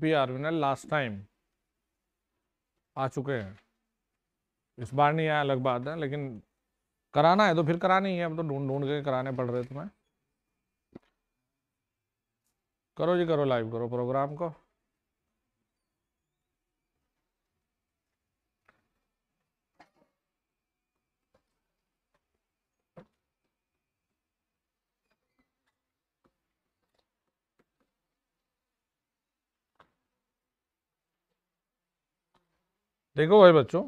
P आर्मिनल last time आ चुके हैं इस बार नहीं आया अलग बात है लेकिन कराना है तो फिर करानी है अब तो ढूंढ ढूंढ के कराने पड़ रहे तुम्हें करो जी करो लाइव करो प्रोग्राम को देखो भाई बच्चों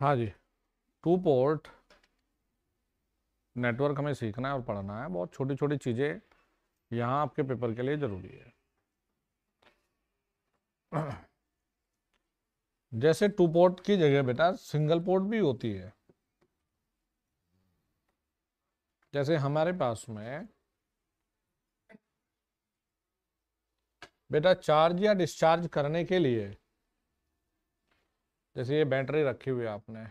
हाँ जी टू पोर्ट नेटवर्क हमें सीखना है और पढ़ना है बहुत छोटी छोटी चीज़ें यहाँ आपके पेपर के लिए ज़रूरी है जैसे टू पोर्ट की जगह बेटा सिंगल पोर्ट भी होती है जैसे हमारे पास में बेटा चार्ज या डिस्चार्ज करने के लिए जैसे ये बैटरी रखी हुई आपने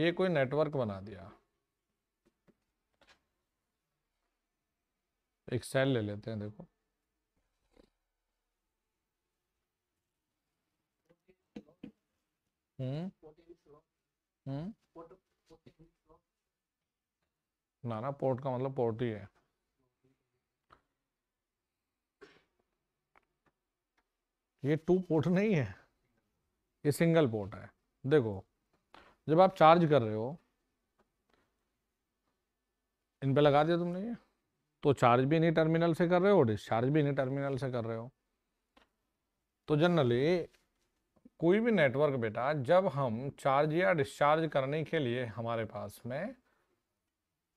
ये कोई नेटवर्क बना दिया एक सेल ले लेते हैं देखो ना ना पोर्ट का मतलब पोर्ट ही है ये टू पोर्ट नहीं है ये सिंगल पोर्ट है देखो जब आप चार्ज कर रहे हो इन पे लगा दिया तुमने ये तो चार्ज भी इन्हीं टर्मिनल से कर रहे हो डिस्चार्ज भी इन्हीं टर्मिनल से कर रहे हो तो जनरली कोई भी नेटवर्क बेटा जब हम चार्ज या डिस्चार्ज करने के लिए हमारे पास में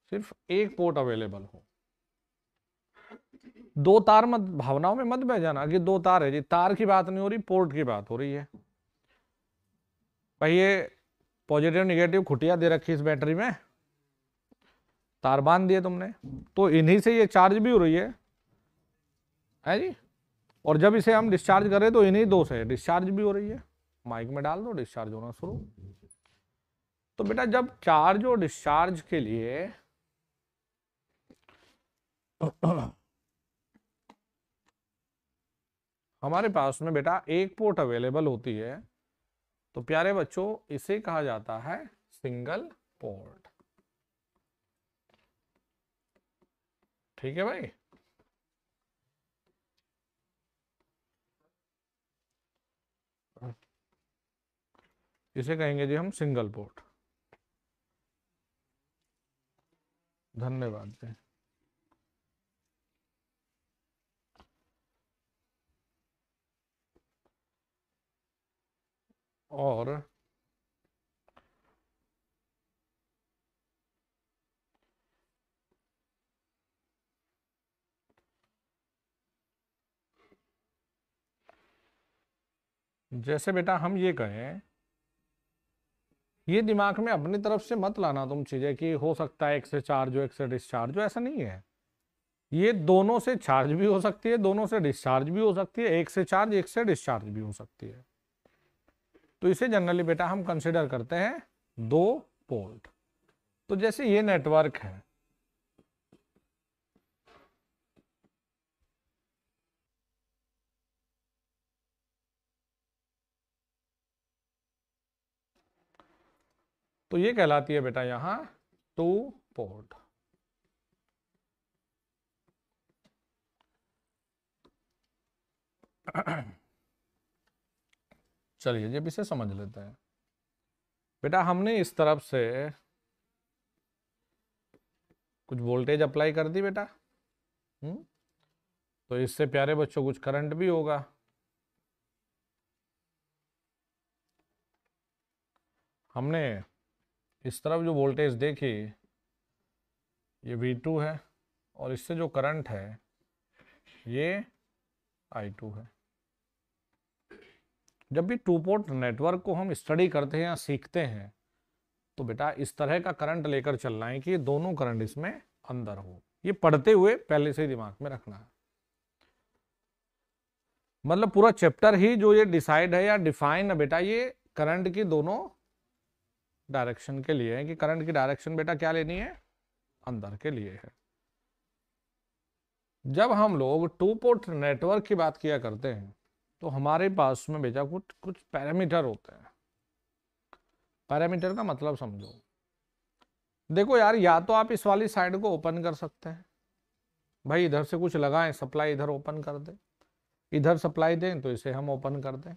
सिर्फ एक पोर्ट अवेलेबल हो दो तार मत भावनाओं में मत बह जाना कि दो तार है जी तार की बात नहीं हो रही पोर्ट की बात हो रही है भाई ये पॉजिटिव निगेटिव खुटिया दे रखी इस बैटरी में तार बांध दिए तुमने तो इन्हीं से ये चार्ज भी हो रही है है जी और जब इसे हम डिस्चार्ज करें तो इन्हीं दो से डिस्चार्ज भी हो रही है माइक में डाल दो डिस्चार्ज होना शुरू तो बेटा जब चार्ज और डिस्चार्ज के लिए हमारे पास में बेटा एक पोर्ट अवेलेबल होती है तो प्यारे बच्चों इसे कहा जाता है सिंगल पोर्ट ठीक है भाई इसे कहेंगे जी हम सिंगल पोर्ट धन्यवाद जी और जैसे बेटा हम ये कहें ये दिमाग में अपनी तरफ से मत लाना तुम चीज़ें कि हो सकता है एक से चार्ज हो एक से डिस्चार्ज हो ऐसा नहीं है ये दोनों से चार्ज भी हो सकती है दोनों से डिस्चार्ज भी हो सकती है एक से चार्ज एक से डिस्चार्ज भी हो सकती है तो इसे जनरली बेटा हम कंसिडर करते हैं दो पोल्ट तो जैसे ये नेटवर्क है तो ये कहलाती है बेटा यहां टू पोर्ट चलिए जब इसे समझ लेते हैं बेटा हमने इस तरफ से कुछ वोल्टेज अप्लाई कर दी बेटा हम्म तो इससे प्यारे बच्चों कुछ करंट भी होगा हमने इस तरफ जो वोल्टेज देखिए ये V2 है और इससे जो करंट है ये I2 है जब भी टू पोर्ट नेटवर्क को हम स्टडी करते हैं या सीखते हैं तो बेटा इस तरह का करंट लेकर चलना है कि दोनों करंट इसमें अंदर हो ये पढ़ते हुए पहले से ही दिमाग में रखना है मतलब पूरा चैप्टर ही जो ये डिसाइड है या डिफाइन है बेटा ये करंट की दोनों डायरेक्शन के लिए है कि करंट की डायरेक्शन बेटा क्या लेनी है अंदर के लिए है जब हम लोग टू पोर्ट नेटवर्क की बात किया करते हैं तो हमारे पास में बेटा कुछ कुछ पैरामीटर होते हैं पैरामीटर का मतलब समझो देखो यार या तो आप इस वाली साइड को ओपन कर सकते हैं भाई इधर से कुछ लगाएं सप्लाई इधर ओपन कर दें इधर सप्लाई दें तो इसे हम ओपन कर दें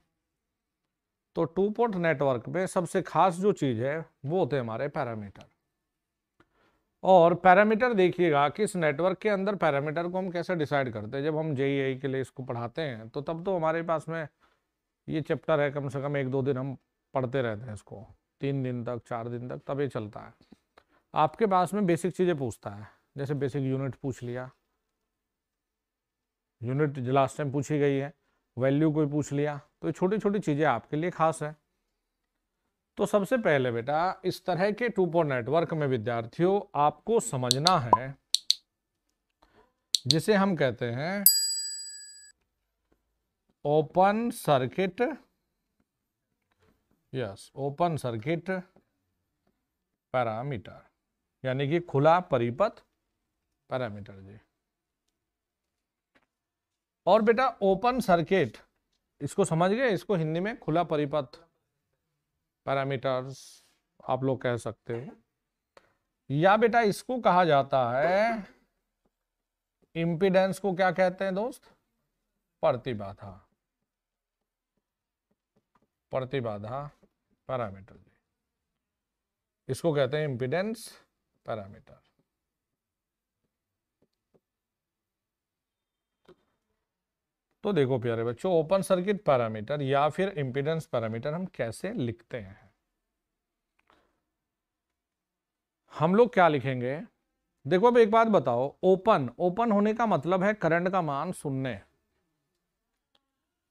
तो टू पोर्ट नेटवर्क में सबसे खास जो चीज़ है वो होते हमारे पैरामीटर और पैरामीटर देखिएगा कि इस नेटवर्क के अंदर पैरामीटर को हम कैसे डिसाइड करते हैं जब हम जेई के लिए इसको पढ़ाते हैं तो तब तो हमारे पास में ये चैप्टर है कम से कम एक दो दिन हम पढ़ते रहते हैं इसको तीन दिन तक चार दिन तक तब ये चलता है आपके पास में बेसिक चीज़ें पूछता है जैसे बेसिक यूनिट पूछ लिया यूनिट लास्ट टाइम पूछी गई है वैल्यू कोई पूछ लिया तो छोटी छोटी चीज़ें आपके लिए खास है तो सबसे पहले बेटा इस तरह के टू पोर नेटवर्क में विद्यार्थियों आपको समझना है जिसे हम कहते हैं open circuit yes open circuit parameter यानी कि खुला परिपथ पैरामीटर जी और बेटा ओपन सर्किट इसको समझ गए इसको हिंदी में खुला परिपथ पैरामीटर्स आप लोग कह सकते हो या बेटा इसको कहा जाता है इंपीडेंस को क्या कहते हैं दोस्त प्रतिबाधा प्रतिबाधा पैरामीटर इसको कहते हैं इंपीडेंस पैरामीटर तो देखो प्यारे बच्चों ओपन सर्किट पैरामीटर या फिर इंपीडेंस पैरामीटर हम कैसे लिखते हैं हम लोग क्या लिखेंगे देखो अब एक बात बताओ ओपन ओपन होने का मतलब है करंट का मान सुनने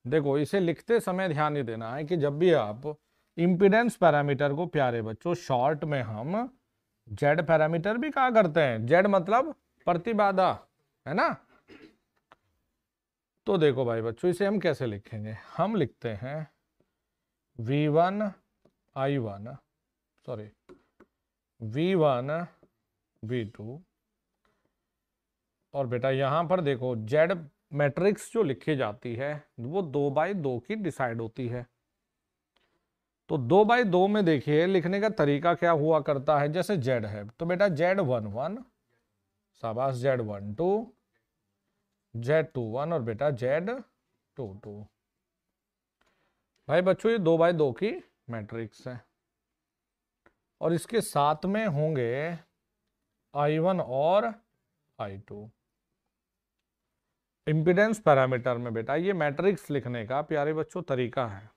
देखो इसे लिखते समय ध्यान ही देना है कि जब भी आप इंपीडेंस पैरामीटर को प्यारे बच्चों शॉर्ट में हम जेड पैरामीटर भी कहा करते हैं जेड मतलब प्रतिबाधा है ना तो देखो भाई बच्चों इसे हम कैसे लिखेंगे हम लिखते हैं V one I one sorry V one V two और बेटा यहां पर देखो जेड मैट्रिक्स जो लिखी जाती है वो दो बाई दो की डिसाइड होती है तो दो बाई दो में देखिए लिखने का तरीका क्या हुआ करता है जैसे जेड है तो बेटा जेड वन वन शाबाश Z one two Z two one और बेटा जेड टू टू भाई बच्चों ये दो बाई दो की मैट्रिक्स है और इसके साथ में होंगे आई वन और आई टू इम्पिडेंस पैरामीटर में बेटा ये मैट्रिक्स लिखने का प्यारे बच्चों तरीका है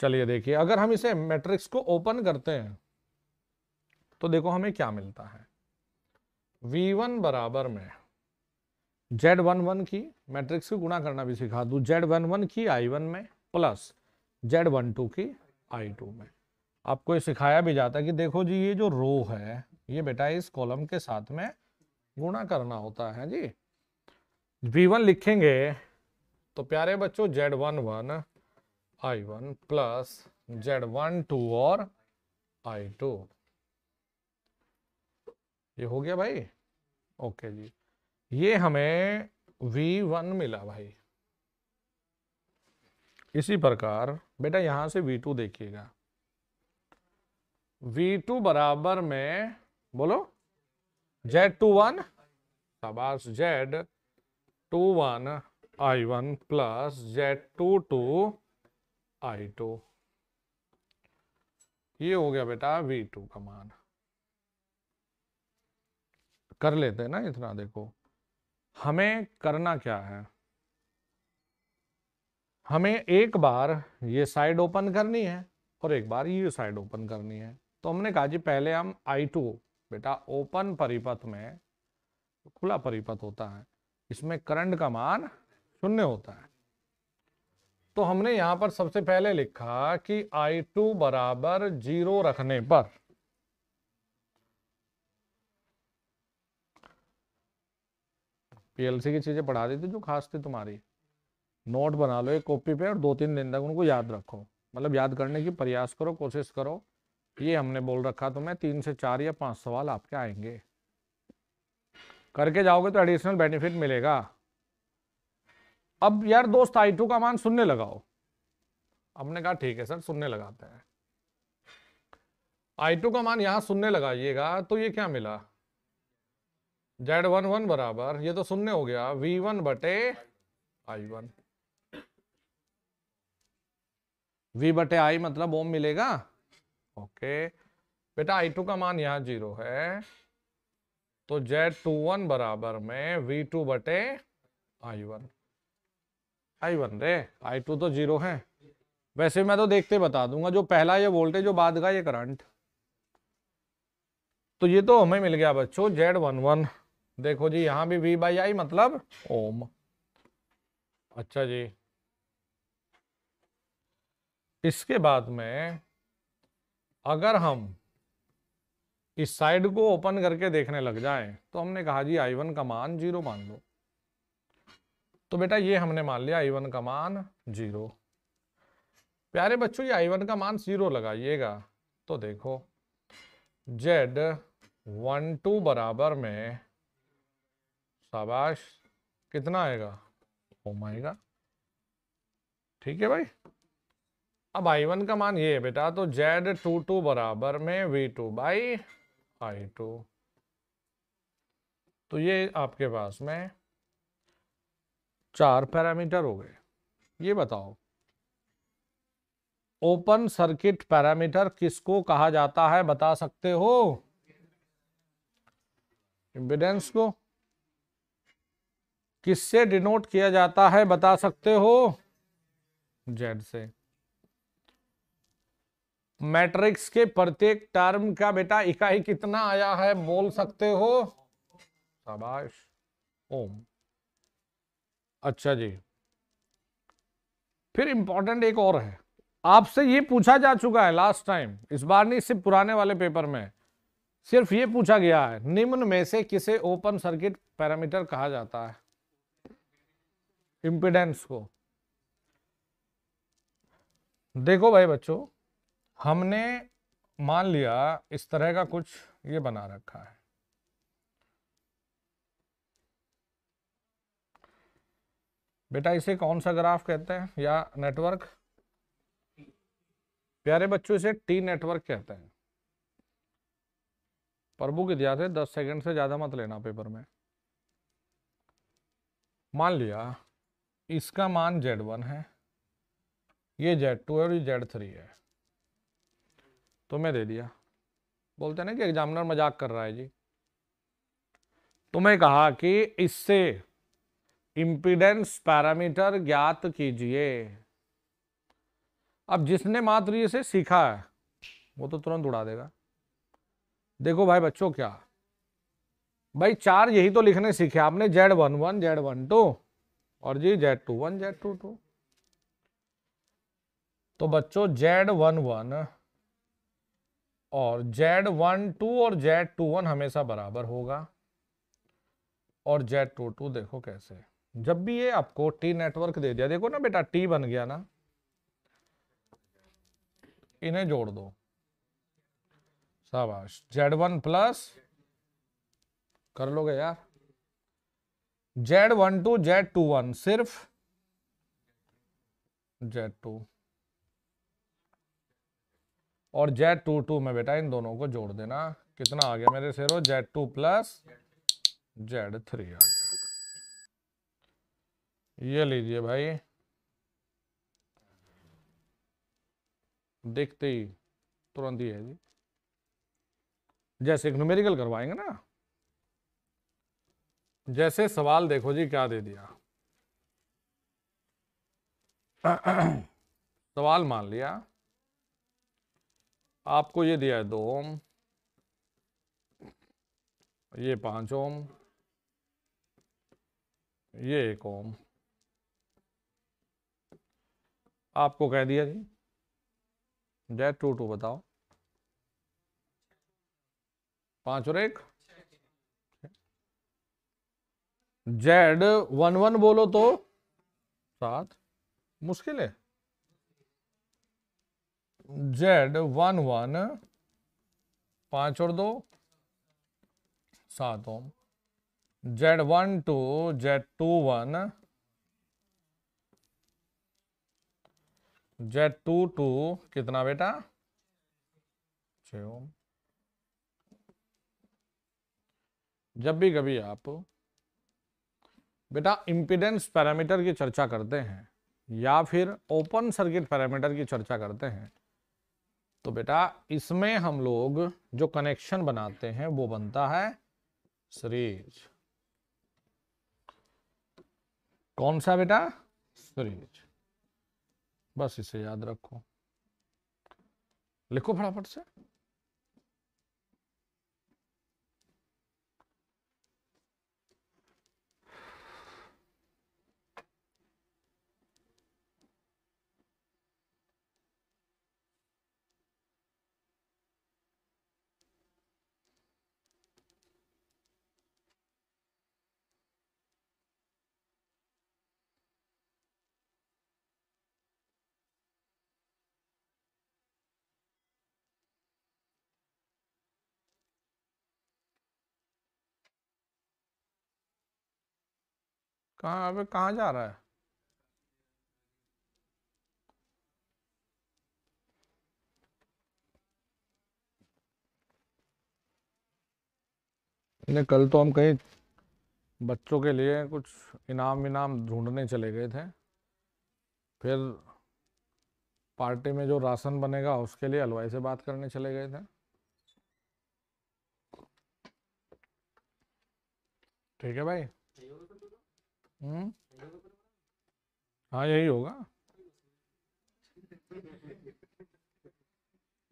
चलिए देखिए अगर हम इसे मैट्रिक्स को ओपन करते हैं तो देखो हमें क्या मिलता है v1 बराबर में z11 की मैट्रिक्स को गुणा करना भी सिखा वन z11 की i1 में प्लस z12 की i2 में आपको ये सिखाया भी जाता है कि देखो जी ये जो रो है ये बेटा इस कॉलम के साथ में गुणा करना होता है जी v1 लिखेंगे तो प्यारे बच्चों z11 वन प्लस टू और आई टू ये हो गया भाई ओके जी ये हमें वी वन मिला भाई इसी प्रकार बेटा यहां से वी टू देखिएगा V2 टू बराबर में बोलो जेड टू वन शाबाश Z two one I one plus Z two two I two ये हो गया बेटा वी टू का मान कर लेते हैं ना इतना देखो हमें करना क्या है हमें एक बार ये साइड ओपन करनी है और एक बार ये साइड ओपन करनी है तो हमने कहा जी पहले हम आई टू बेटा ओपन परिपथ में खुला परिपथ होता है इसमें करंट का मान शून्य होता है तो हमने यहां पर सबसे पहले लिखा कि I2 बराबर जीरो रखने पर पीएलसी की चीज़ें पढ़ा देते जो खास थी तुम्हारी नोट बना लो एक कॉपी पे और दो तीन दिन तक उनको याद रखो मतलब याद करने की प्रयास करो कोशिश करो ये हमने बोल रखा तुम्हें तीन से चार या पांच सवाल आपके आएंगे करके जाओगे तो एडिशनल बेनिफिट मिलेगा अब यार दोस्त आई टू का मान सुनने लगाओ हमने कहा ठीक है सर सुनने लगाते हैं आई टू का मान यहां सुनने लगाइएगा तो ये क्या मिला जेड वन वन बराबर ये तो सुनने हो गया वी वन बटे आई वन वी बटे आई मतलब ओम मिलेगा ओके बेटा आई टू का मान यहां जीरो है तो जेड टू वन बराबर में वी टू बटे आई वन आई वन रे आई टू तो जीरो है वैसे मैं तो देखते बता दूंगा जो पहला ये वोल्टेज जो बाद का ये करंट तो ये तो हमें मिल गया बच्चों जेड वन वन देखो जी यहां भी वी बाई आई मतलब ओम अच्छा जी इसके बाद में अगर हम इस साइड को ओपन करके देखने लग जाएं तो हमने कहा जी आई वन का मान जीरो मान लो तो बेटा ये हमने मान लिया आई वन का मान जीरो प्यारे बच्चों ये आई वन का मान जीरो लगाइएगा तो देखो जेड वन टू बराबर में शाबाश कितना आएगा ओम oh आएगा ठीक है भाई अब आई वन का मान ये है बेटा तो जेड टू टू बराबर में V two by I two तो ये आपके पास में चार पैरामीटर हो गए ये बताओ ओपन सर्किट पैरामीटर किसको कहा जाता है बता सकते हो इम्पिडेंस को किससे डिनोट किया जाता है बता सकते हो जेड से मैट्रिक्स के प्रत्येक टर्म का बेटा इकाई कितना आया है बोल सकते हो शाबाश ओम अच्छा जी फिर इंपॉर्टेंट एक और है आपसे ये पूछा जा चुका है लास्ट टाइम इस बार नहीं सिर्फ पुराने वाले पेपर में सिर्फ ये पूछा गया है निम्न में से किसे ओपन सर्किट पैरामीटर कहा जाता है इम्पिडेंस को देखो भाई बच्चों हमने मान लिया इस तरह का कुछ ये बना रखा है बेटा इसे कौन सा ग्राफ कहते हैं या नेटवर्क प्यारे बच्चों इसे टी नेटवर्क कहते हैं प्रभु की दिया से दस सेकंड से ज्यादा मत लेना पेपर में मान लिया इसका मान जेड वन है ये जेड टू है और ये जेड थ्री है तो मैं दे दिया बोलते हैं ना कि एग्जामिनर मजाक कर रहा है जी तो मैं कहा कि इससे इंपीडेंस पैरामीटर ज्ञात कीजिए अब जिसने मात्र ये से सीखा है वो तो तुरंत उड़ा देगा देखो भाई बच्चों क्या भाई चार यही तो लिखने सीखे आपने Z one one Z one two और जी Z two one Z two two तो बच्चों जेड वन वन और जेड वन टू और जेड टू वन हमेशा बराबर होगा और जेड टू टू देखो कैसे जब भी ये आपको टी नेटवर्क दे दिया देखो ना बेटा टी बन गया ना इन्हें जोड़ दो शाबाश जेड वन प्लस कर लोगे यार Z one two Z two one सिर्फ जेड टू और जेड टू टू में बेटा इन दोनों को जोड़ देना कितना आ गया मेरे सिरो Z two plus Z three आ गया ये लीजिए भाई देखते ही तुरंत ही है जी जैसे न्यूमेरिकल करवाएंगे ना जैसे सवाल देखो जी क्या दे दिया सवाल मान लिया आपको ये दिया है दो ओम ये पांच ओम ये एक ओम आपको कह दिया जी जय टू टू बताओ पांच और एक जेड वन वन बोलो तो सात मुश्किल है जेड वन वन पांच और दो सात ओम Z one two Z two one Z two two कितना बेटा छ ओम जब भी कभी आप बेटा इम्पिडेंस पैरामीटर की चर्चा करते हैं या फिर ओपन सर्किट पैरामीटर की चर्चा करते हैं तो बेटा इसमें हम लोग जो कनेक्शन बनाते हैं वो बनता है सीरीज कौन सा बेटा सीरीज बस इसे याद रखो लिखो फटाफट से कहाँ अबे कहाँ जा रहा है ने कल तो हम कहीं बच्चों के लिए कुछ इनाम इनाम ढूंढने चले गए थे फिर पार्टी में जो राशन बनेगा उसके लिए हलवाई से बात करने चले गए थे ठीक है भाई हम्म? हाँ यही होगा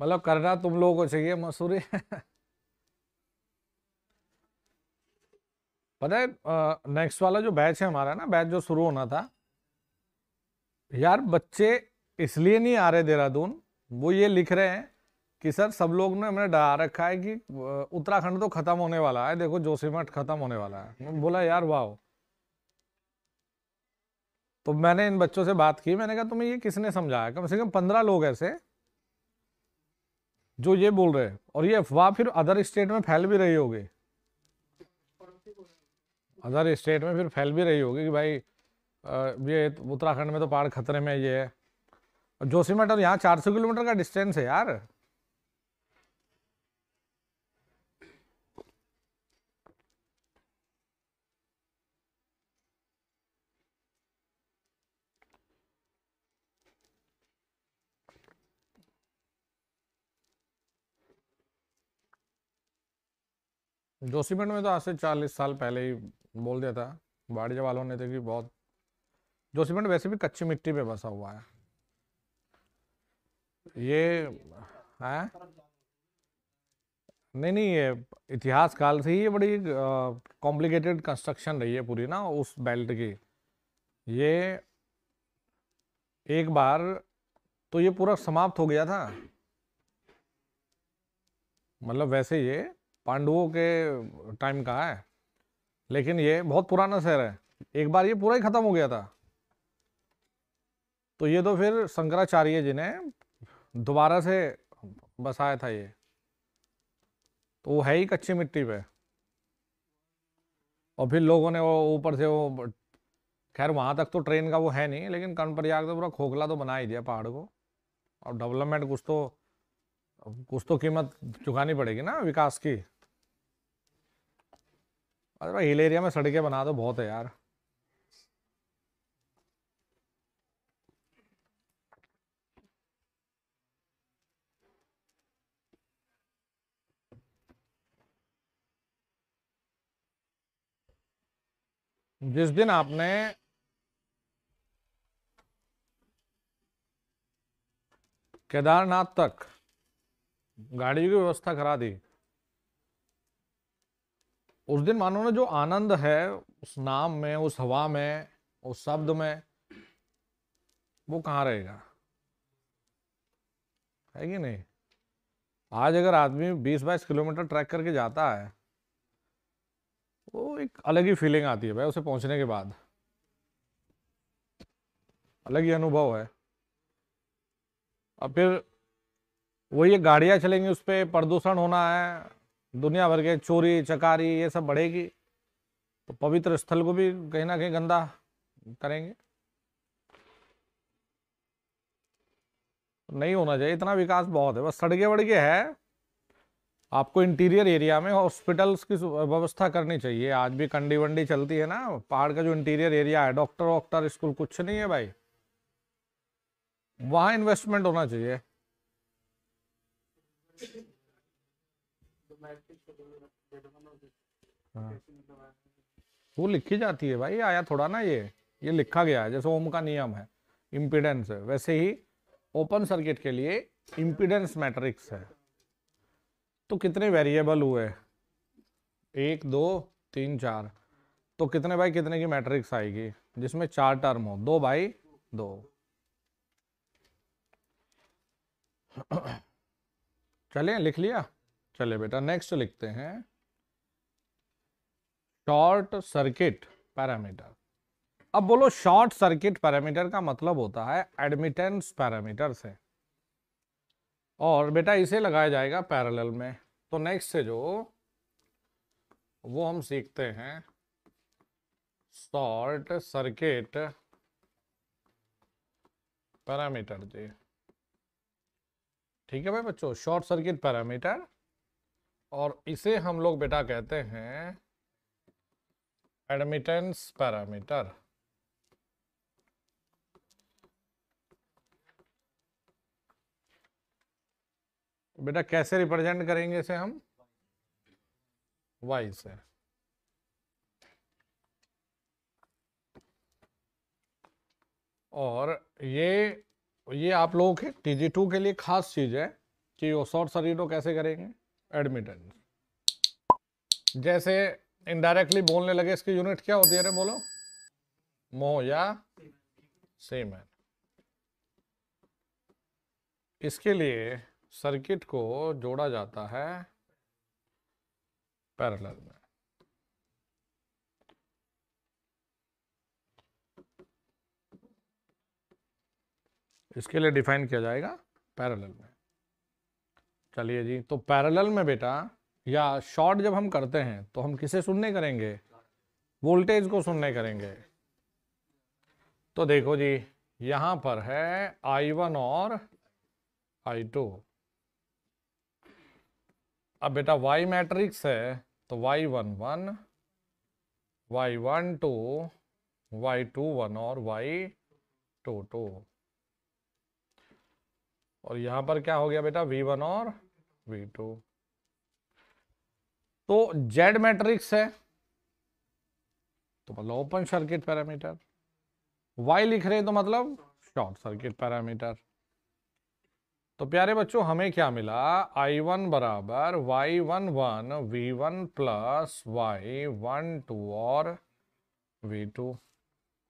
मतलब करना तुम लोगों को चाहिए मसूरी पता है नेक्स्ट वाला जो बैच है हमारा ना बैच जो शुरू होना था यार बच्चे इसलिए नहीं आ रहे देहरादून वो ये लिख रहे हैं कि सर सब लोग ने हमने डरा रखा है कि उत्तराखंड तो खत्म होने वाला है देखो जोशीमठ खत्म होने वाला है बोला यार वाह तो मैंने इन बच्चों से बात की मैंने कहा तुम्हें ये किसने समझाया कम से कम पंद्रह लोग ऐसे जो ये बोल रहे हैं और ये अफवाह फिर अदर स्टेट में फैल भी रही होगी अदर स्टेट में फिर फैल भी रही होगी कि भाई ये उत्तराखंड में तो पहाड़ खतरे में ये है जोशीमठ और यहाँ चार सौ किलोमीटर का डिस्टेंस है यार जोशीमठ में तो आज से चालीस साल पहले ही बोल दिया था बाड़िया वालों ने देखी कि बहुत जोशीमठ वैसे भी कच्ची मिट्टी पे बसा हुआ है ये है नहीं नहीं ये इतिहास काल से ही ये बड़ी कॉम्प्लिकेटेड कंस्ट्रक्शन रही है पूरी ना उस बेल्ट की ये एक बार तो ये पूरा समाप्त हो गया था मतलब वैसे ये पांडवों के टाइम का है लेकिन ये बहुत पुराना शहर है एक बार ये पूरा ही ख़त्म हो गया था तो ये तो फिर शंकराचार्य जी ने दोबारा से बसाया था ये तो वो है ही कच्ची मिट्टी पे और फिर लोगों ने वो ऊपर से वो खैर वहाँ तक तो ट्रेन का वो है नहीं लेकिन कर्णप्रयाग तो पूरा खोखला तो बना ही दिया पहाड़ को और डेवलपमेंट कुछ तो कुछ तो कीमत चुकानी पड़ेगी ना विकास की अरे भाई हिल एरिया में सड़कें बना दो बहुत है यार जिस दिन आपने केदारनाथ तक गाड़ियों की व्यवस्था करा दी उस दिन मानो ना जो आनंद है उस नाम में उस हवा में उस शब्द में वो कहाँ रहेगा है कि नहीं आज अगर आदमी 20-22 किलोमीटर ट्रैक करके जाता है वो एक अलग ही फीलिंग आती है भाई उसे पहुंचने के बाद अलग ही अनुभव है और फिर वो ये गाड़ियाँ चलेंगी उस पर प्रदूषण होना है दुनिया भर के चोरी चकारी ये सब बढ़ेगी तो पवित्र स्थल को भी कहीं ना कहीं गंदा करेंगे नहीं होना चाहिए इतना विकास बहुत है बस सड़के वड़के है आपको इंटीरियर एरिया में हॉस्पिटल्स की व्यवस्था करनी चाहिए आज भी कंडी वंडी चलती है ना पहाड़ का जो इंटीरियर एरिया है डॉक्टर वॉक्टर स्कूल कुछ नहीं है भाई वहाँ इन्वेस्टमेंट होना चाहिए हाँ। वो लिखी जाती है भाई आया थोड़ा ना ये ये लिखा गया है जैसे ओम का नियम है इम्पिडेंस है वैसे ही ओपन सर्किट के लिए इम्पिडेंस मैट्रिक्स है तो कितने वेरिएबल हुए एक दो तीन चार तो कितने भाई कितने की मैट्रिक्स आएगी जिसमें चार टर्म हो दो भाई दो चले लिख लिया चले बेटा नेक्स्ट लिखते हैं शॉर्ट सर्किट पैरामीटर अब बोलो शॉर्ट सर्किट पैरामीटर का मतलब होता है एडमिटेंस पैरामीटर से और बेटा इसे लगाया जाएगा पैरेलल में तो नेक्स्ट से जो वो हम सीखते हैं शॉर्ट सर्किट पैरामीटर जी ठीक है भाई बच्चों शॉर्ट सर्किट पैरामीटर और इसे हम लोग बेटा कहते हैं एडमिटेंस पैरामीटर बेटा कैसे रिप्रेजेंट करेंगे इसे हम वाई से और ये ये आप लोगों के टीजी टू के लिए खास चीज है कि वो शॉर्ट सर्किट तो कैसे करेंगे एडमिटेंस जैसे इनडायरेक्टली बोलने लगे इसकी यूनिट क्या होती है अरे बोलो मो या सीमेन इसके लिए सर्किट को जोड़ा जाता है पैरेलल में इसके लिए डिफाइन किया जाएगा पैरेलल में चलिए जी तो पैरेलल में बेटा या शॉर्ट जब हम करते हैं तो हम किसे सुनने करेंगे वोल्टेज को सुनने करेंगे तो देखो जी यहां पर है आई वन और आई टू अब बेटा वाई मैट्रिक्स है तो Y one one Y one two Y two one और वाई टू टू और यहां पर क्या हो गया बेटा वी वन और वी टू तो जेड मैट्रिक्स है तो मतलब ओपन सर्किट पैरामीटर वाई लिख रहे तो मतलब शॉर्ट सर्किट पैरामीटर तो प्यारे बच्चों हमें क्या मिला आई वन बराबर Y one one V one plus Y one two और वी टू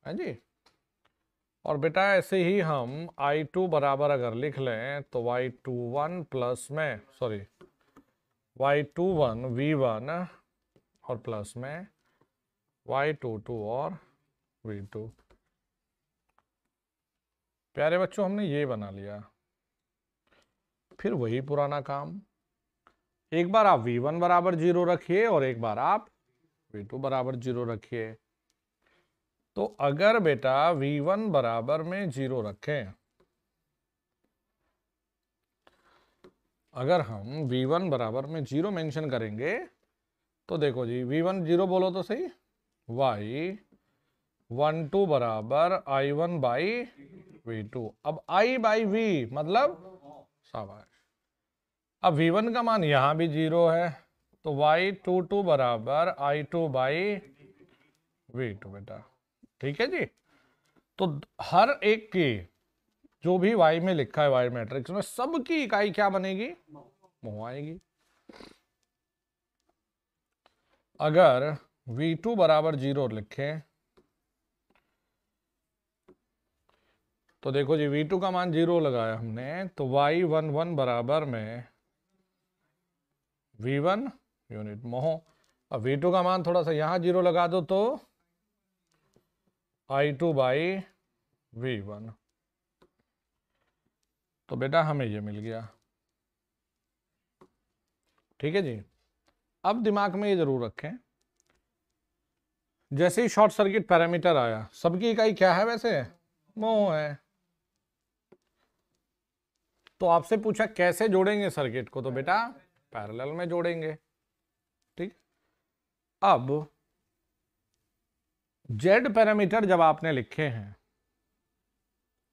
है जी और बेटा ऐसे ही हम आई टू बराबर अगर लिख लें तो वाई टू वन प्लस में sorry Y two one V one और प्लस में वाई टू टू और वी टू प्यारे बच्चों हमने ये बना लिया फिर वही पुराना काम एक बार आप वी वन बराबर जीरो रखिए और एक बार आप वी टू बराबर जीरो रखिए तो अगर बेटा वी वन बराबर में जीरो रखें अगर हम वी वन बराबर में जीरो मेंशन करेंगे तो देखो जी वी वन जीरो बोलो तो सही वाई वन टू बराबर I one by V two अब आई बाई वी मतलब अब वी वन का मान यहाँ भी जीरो है तो वाई टू टू बराबर I two by V two बेटा ठीक है जी तो हर एक की जो भी वाई में लिखा है वाई मैट्रिक्स में सबकी इकाई क्या बनेगी मोह आएगी अगर v2 बराबर जीरो लिखे तो देखो जी v2 का मान जीरो लगाया हमने तो y11 बराबर में v1 यूनिट मोह अब v2 का मान थोड़ा सा यहां जीरो लगा दो तो i2 to by V one तो बेटा हमें ये मिल गया ठीक है जी अब दिमाग में ये जरूर रखें जैसे ही शॉर्ट सर्किट पैरामीटर आया सबकी इकाई क्या है वैसे मोह है तो आपसे पूछा कैसे जोड़ेंगे सर्किट को तो बेटा पैरेलल में जोड़ेंगे ठीक अब जेड पैरामीटर जब आपने लिखे हैं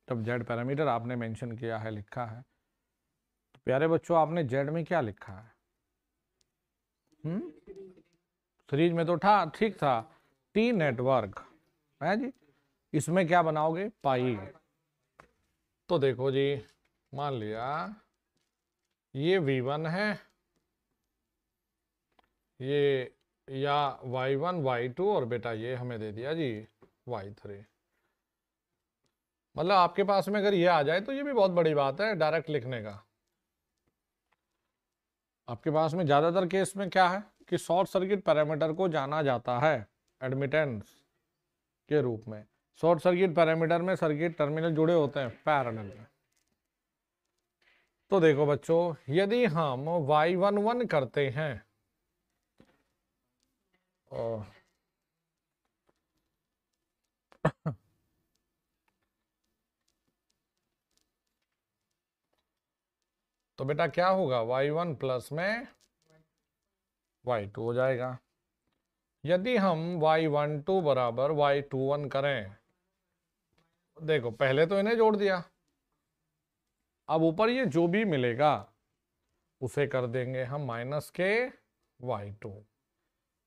तब जेड पैरामीटर आपने मेंशन किया है लिखा है तो प्यारे बच्चों आपने जेड में क्या लिखा है हुँ? हम्म? सीरीज में तो था ठीक था टी नेटवर्क है जी इसमें क्या बनाओगे पाई तो देखो जी मान लिया ये वी वन है ये या वाई वन वाई टू और बेटा ये हमें दे दिया जी वाई थ्री मतलब आपके पास में अगर ये आ जाए तो ये भी बहुत बड़ी बात है डायरेक्ट लिखने का आपके पास में ज़्यादातर केस में क्या है कि शॉर्ट सर्किट पैरामीटर को जाना जाता है एडमिटेंस के रूप में शॉर्ट सर्किट पैरामीटर में सर्किट टर्मिनल जुड़े होते हैं पैरल में तो देखो बच्चों यदि हम वाई वन वन करते हैं और तो बेटा क्या होगा वाई वन प्लस में वाई टू हो जाएगा यदि हम वाई वन टू बराबर वाई टू वन करें देखो पहले तो इन्हें जोड़ दिया अब ऊपर ये जो भी मिलेगा उसे कर देंगे हम माइनस के वाई टू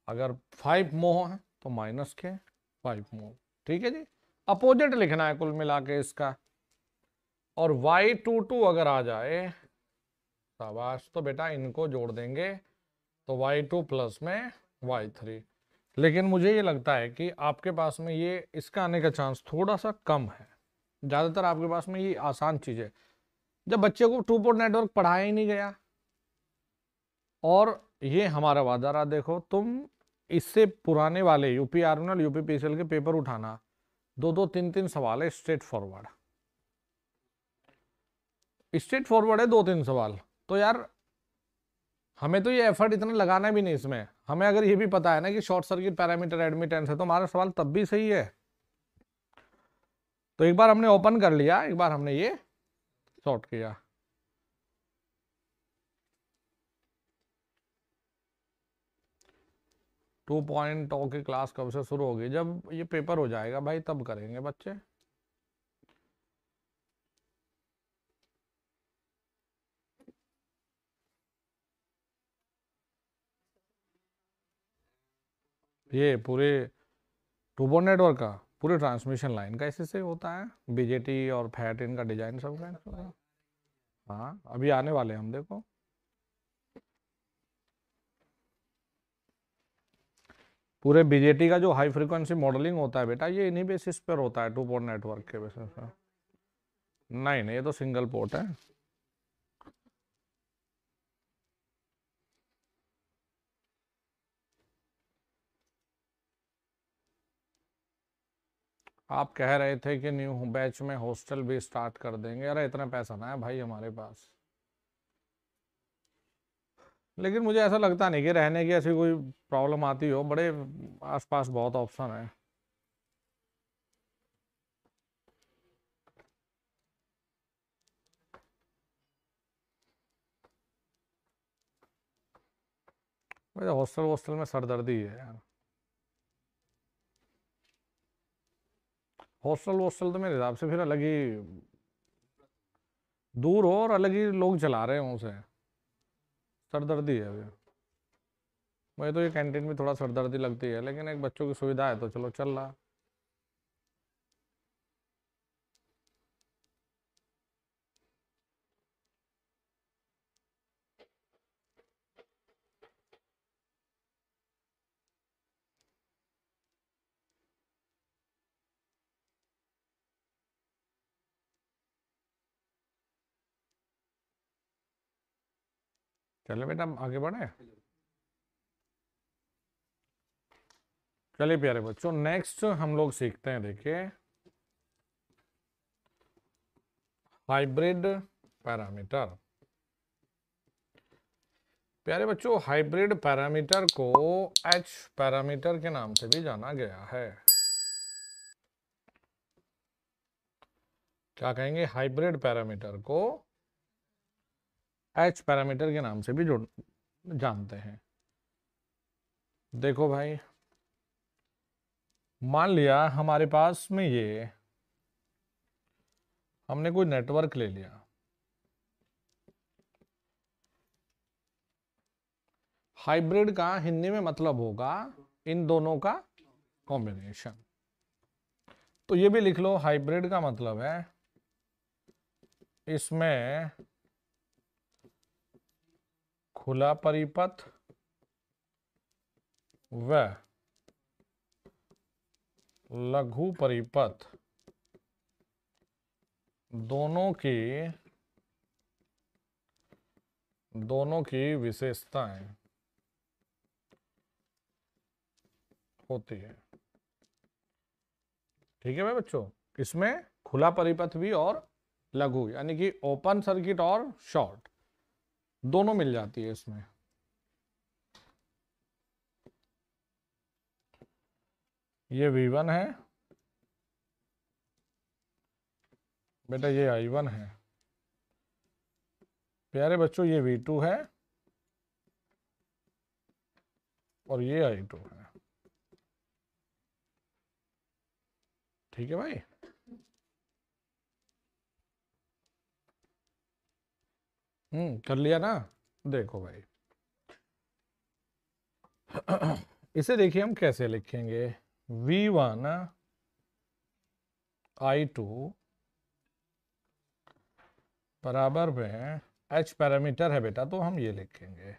अगर फाइव मोह है तो माइनस के फाइव मोह ठीक है जी अपोजिट लिखना है कुल मिला के इसका और वाई टू टू अगर आ जाए शाबाश तो बेटा इनको जोड़ देंगे तो वाई टू प्लस में वाई थ्री लेकिन मुझे ये लगता है कि आपके पास में ये इसका आने का चांस थोड़ा सा कम है ज़्यादातर आपके पास में ये आसान चीज़ है जब बच्चे को टू पोर्ट नेटवर्क पढ़ाया ही नहीं गया और ये हमारा वादा रहा देखो तुम इससे पुराने वाले यूपी पी और यूपी के पेपर उठाना दो दो तीन तीन सवाल है स्ट्रेट फॉरवर्ड स्ट्रेट फॉरवर्ड है दो तीन सवाल तो यार हमें तो ये एफर्ट इतना लगाना भी नहीं इसमें हमें अगर ये भी पता है ना कि शॉर्ट सर्किट पैरामीटर एडमिटेंस है तो हमारा सवाल तब भी सही है तो एक बार हमने ओपन कर लिया एक बार हमने ये शॉर्ट किया टू पॉइंट टॉ की क्लास कब से शुरू होगी जब ये पेपर हो जाएगा भाई तब करेंगे बच्चे ये पूरे टूबो नेटवर्क का पूरे ट्रांसमिशन लाइन का इसी से होता है बीजेटी और फैट इनका डिजाइन सब का हाँ अभी आने वाले हम देखो पूरे बीजेटी का जो हाई फ्रिक्वेंसी मॉडलिंग होता है बेटा ये इन्हीं बेसिस पर होता है टू पोर्ट नेटवर्क के बेसिस पर नहीं नहीं ये तो सिंगल पोर्ट है आप कह रहे थे कि न्यू बैच में हॉस्टल भी स्टार्ट कर देंगे अरे इतना पैसा ना है भाई हमारे पास लेकिन मुझे ऐसा लगता नहीं कि रहने की ऐसी कोई प्रॉब्लम आती हो बड़े आसपास बहुत ऑप्शन है हॉस्टल वॉस्टल में सरदर्दी है यार हॉस्टल वॉस्टल तो मेरे हिसाब से फिर अलग ही दूर हो और अलग ही लोग चला रहे हों उसे सरदर्दी है अभी मुझे तो ये कैंटीन में थोड़ा सरदर्दी लगती है लेकिन एक बच्चों की सुविधा है तो चलो चल रहा चले बेटा आगे बढ़े चलिए प्यारे बच्चों नेक्स्ट हम लोग सीखते हैं देखिए हाइब्रिड पैरामीटर प्यारे बच्चों हाइब्रिड पैरामीटर को एच पैरामीटर के नाम से भी जाना गया है क्या कहेंगे हाइब्रिड पैरामीटर को एच पैरामीटर के नाम से भी जोड़ जानते हैं देखो भाई मान लिया हमारे पास में ये हमने कोई नेटवर्क ले लिया हाइब्रिड का हिंदी में मतलब होगा इन दोनों का कॉम्बिनेशन तो ये भी लिख लो हाइब्रिड का मतलब है इसमें खुला परिपथ व लघु परिपथ दोनों की दोनों की विशेषताएं होती है ठीक है भाई बच्चों इसमें खुला परिपथ भी और लघु यानी कि ओपन सर्किट और शॉर्ट दोनों मिल जाती है इसमें ये V1 है बेटा ये I1 है प्यारे बच्चों ये V2 है और ये आई टू है ठीक है भाई हम्म कर लिया ना देखो भाई इसे देखिए हम कैसे लिखेंगे V1 वन आई टू बराबर में H पैरामीटर है बेटा तो हम ये लिखेंगे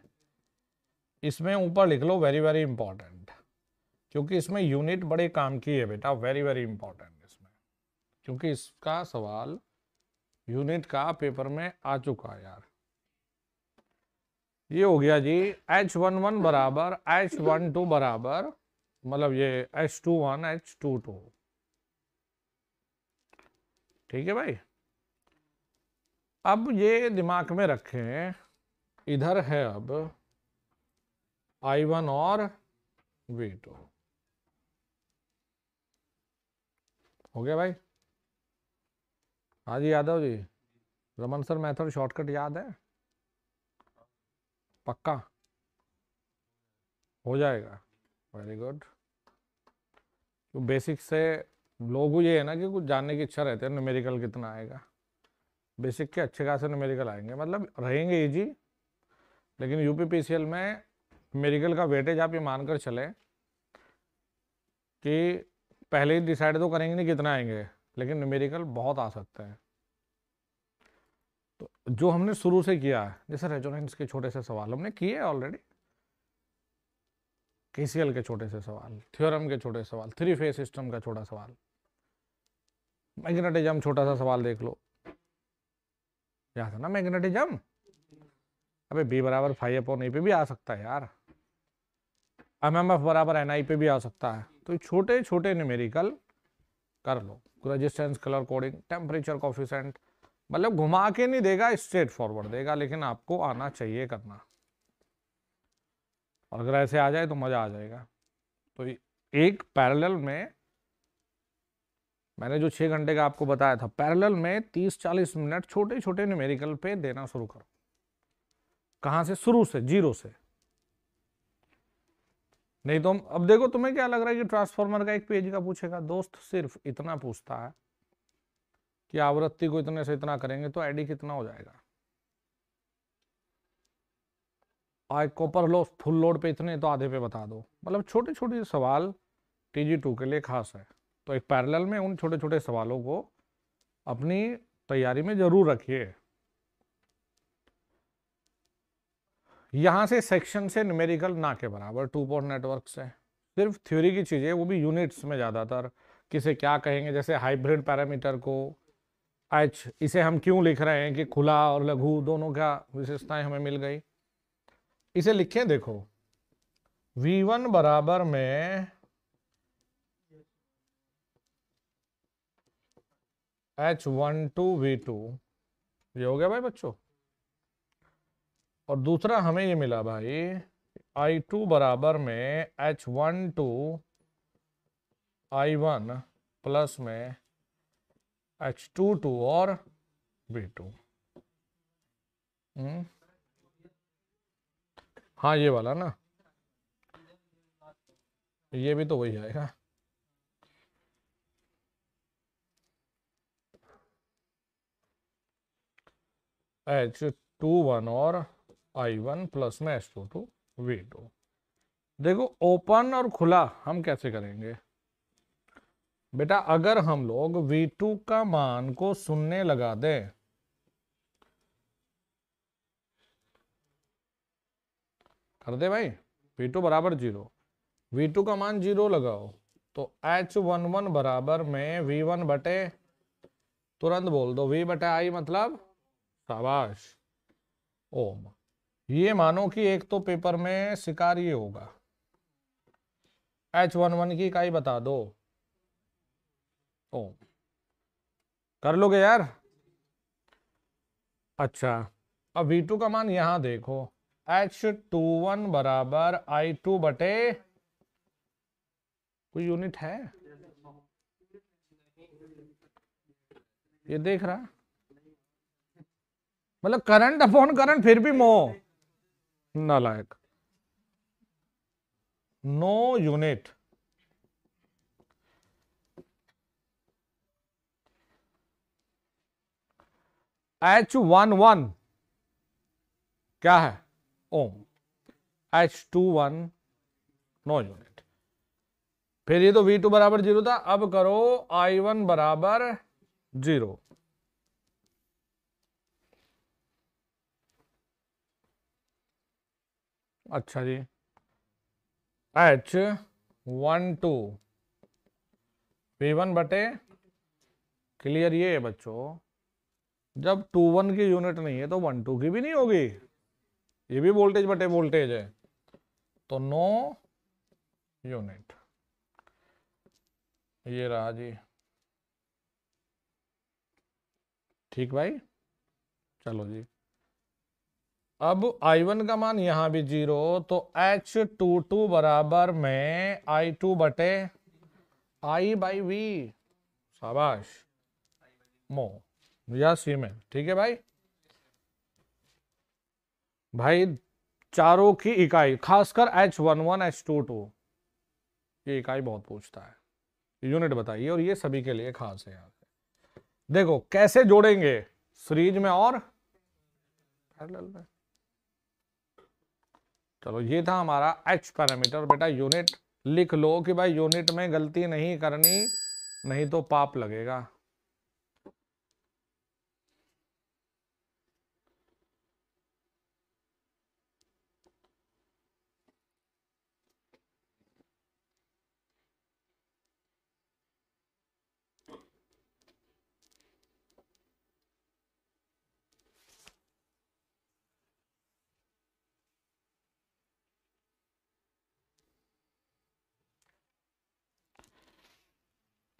इसमें ऊपर लिख लो वेरी वेरी इंपॉर्टेंट क्योंकि इसमें यूनिट बड़े काम की है बेटा वेरी वेरी इंपॉर्टेंट इसमें क्योंकि इसका सवाल यूनिट का पेपर में आ चुका यार ये हो गया जी एच वन वन बराबर एच वन टू बराबर मतलब ये H two one H two two ठीक है भाई अब ये दिमाग में रखें इधर है अब आई वन और वी टू हो गया भाई हाँ जी Yadav ji Raman sir method shortcut याद है पक्का हो जाएगा वेरी गुड तो बेसिक से लोगों ये है ना कि कुछ जानने की इच्छा रहती है न्यूमेरिकल कितना आएगा बेसिक के अच्छे खासे न्यूमेरिकल आएंगे मतलब रहेंगे इजी लेकिन यूपीपीसीएल में मेरिकल का वेटेज आप ये मानकर चले कि पहले ही डिसाइड तो करेंगे नहीं कितना आएंगे लेकिन न्यूमेरिकल बहुत आ सकते हैं जो हमने शुरू से किया है जैसे रेजोनेंस के छोटे से सवाल हमने किए ऑलरेडी केसीएल के छोटे से सवाल थ्योरम के छोटे सवाल थ्री फेज सिस्टम का छोटा सवाल मैग्नेटिज्म छोटा सा सवाल देख लो याद है ना मैग्नेटिज्म अबे बी बराबर फाइव अपॉन ए पे भी आ सकता है यार एम एम एफ बराबर एन आई पे भी आ सकता है तो छोटे छोटे न्यूमेरिकल कर लो resistance colour coding temperature coefficient मतलब घुमा के नहीं देगा स्ट्रेट फॉरवर्ड देगा लेकिन आपको आना चाहिए करना और अगर ऐसे आ जाए तो मज़ा आ जाएगा तो एक पैरेलल में मैंने जो छः घंटे का आपको बताया था पैरेलल में तीस चालीस मिनट छोटे छोटे न्यूमेरिकल पे देना शुरू करो कहाँ से शुरू से जीरो से नहीं तो अब देखो तुम्हें क्या लग रहा है कि ट्रांसफार्मर का एक पेज का पूछेगा दोस्त सिर्फ इतना पूछता है कि आवृत्ति को इतने से इतना करेंगे तो एडी कितना हो जाएगा I copper loss full load पे इतने तो आधे पे बता दो मतलब छोटे छोटे सवाल टी टू के लिए खास है तो एक पैरेलल में उन छोटे छोटे सवालों को अपनी तैयारी में जरूर रखिए यहां से सेक्शन से न्यूमेरिकल ना के बराबर टू पोर्ट नेटवर्क से सिर्फ थ्योरी की चीज़ें वो भी यूनिट्स में ज़्यादातर किसे क्या कहेंगे जैसे हाइब्रिड पैरामीटर को आज इसे हम क्यों लिख रहे हैं कि खुला और लघु दोनों का विशेषताएं हमें मिल गई इसे लिखें देखो V1 बराबर में H12 V2 ये हो गया भाई बच्चों और दूसरा हमें ये मिला भाई I2 बराबर में H12 I1 प्लस में एच टू टू और बी टू हम्म। हाँ ये वाला ना ये भी तो वही आएगा एच टू वन और आई वन प्लस में H two two V two देखो ओपन और खुला हम कैसे करेंगे बेटा अगर हम लोग v2 का मान को सुनने लगा दें कर दे भाई v2 बराबर जीरो v2 का मान जीरो लगाओ तो h11 बराबर में v1 बटे तुरंत बोल दो v बटे आई मतलब शाबाश ओम ये मानो कि एक तो पेपर में शिकार ये होगा h11 की इकाई बता दो ओ कर लोगे यार अच्छा अब वी टू का मान यहां देखो एच टू वन बराबर आई टू बटे कोई यूनिट है ये देख रहा मतलब करंट अपॉन करंट फिर भी मो नालायक no unit H one one क्या है ohm H two one no unit फिर ये तो वी टू बराबर जीरो था अब करो आई वन बराबर जीरो अच्छा जी H one two V one बटे क्लियर ये बच्चों जब टू वन की यूनिट नहीं है तो वन टू की भी नहीं होगी ये भी वोल्टेज बटे वोल्टेज है तो नो यूनिट ये रहा जी ठीक भाई चलो जी अब I1 का मान यहां भी जीरो तो H22 बराबर में I2 बटे I बाई वी शाबाश मो या सी में ठीक है भाई भाई चारों की इकाई खासकर H one one H two two ये इकाई बहुत पूछता है यूनिट बताइए और ये सभी के लिए खास है यहाँ पे देखो कैसे जोड़ेंगे सीरीज में और पैरेलल में चलो ये था हमारा एच पैरामीटर बेटा यूनिट लिख लो कि भाई यूनिट में गलती नहीं करनी नहीं तो पाप लगेगा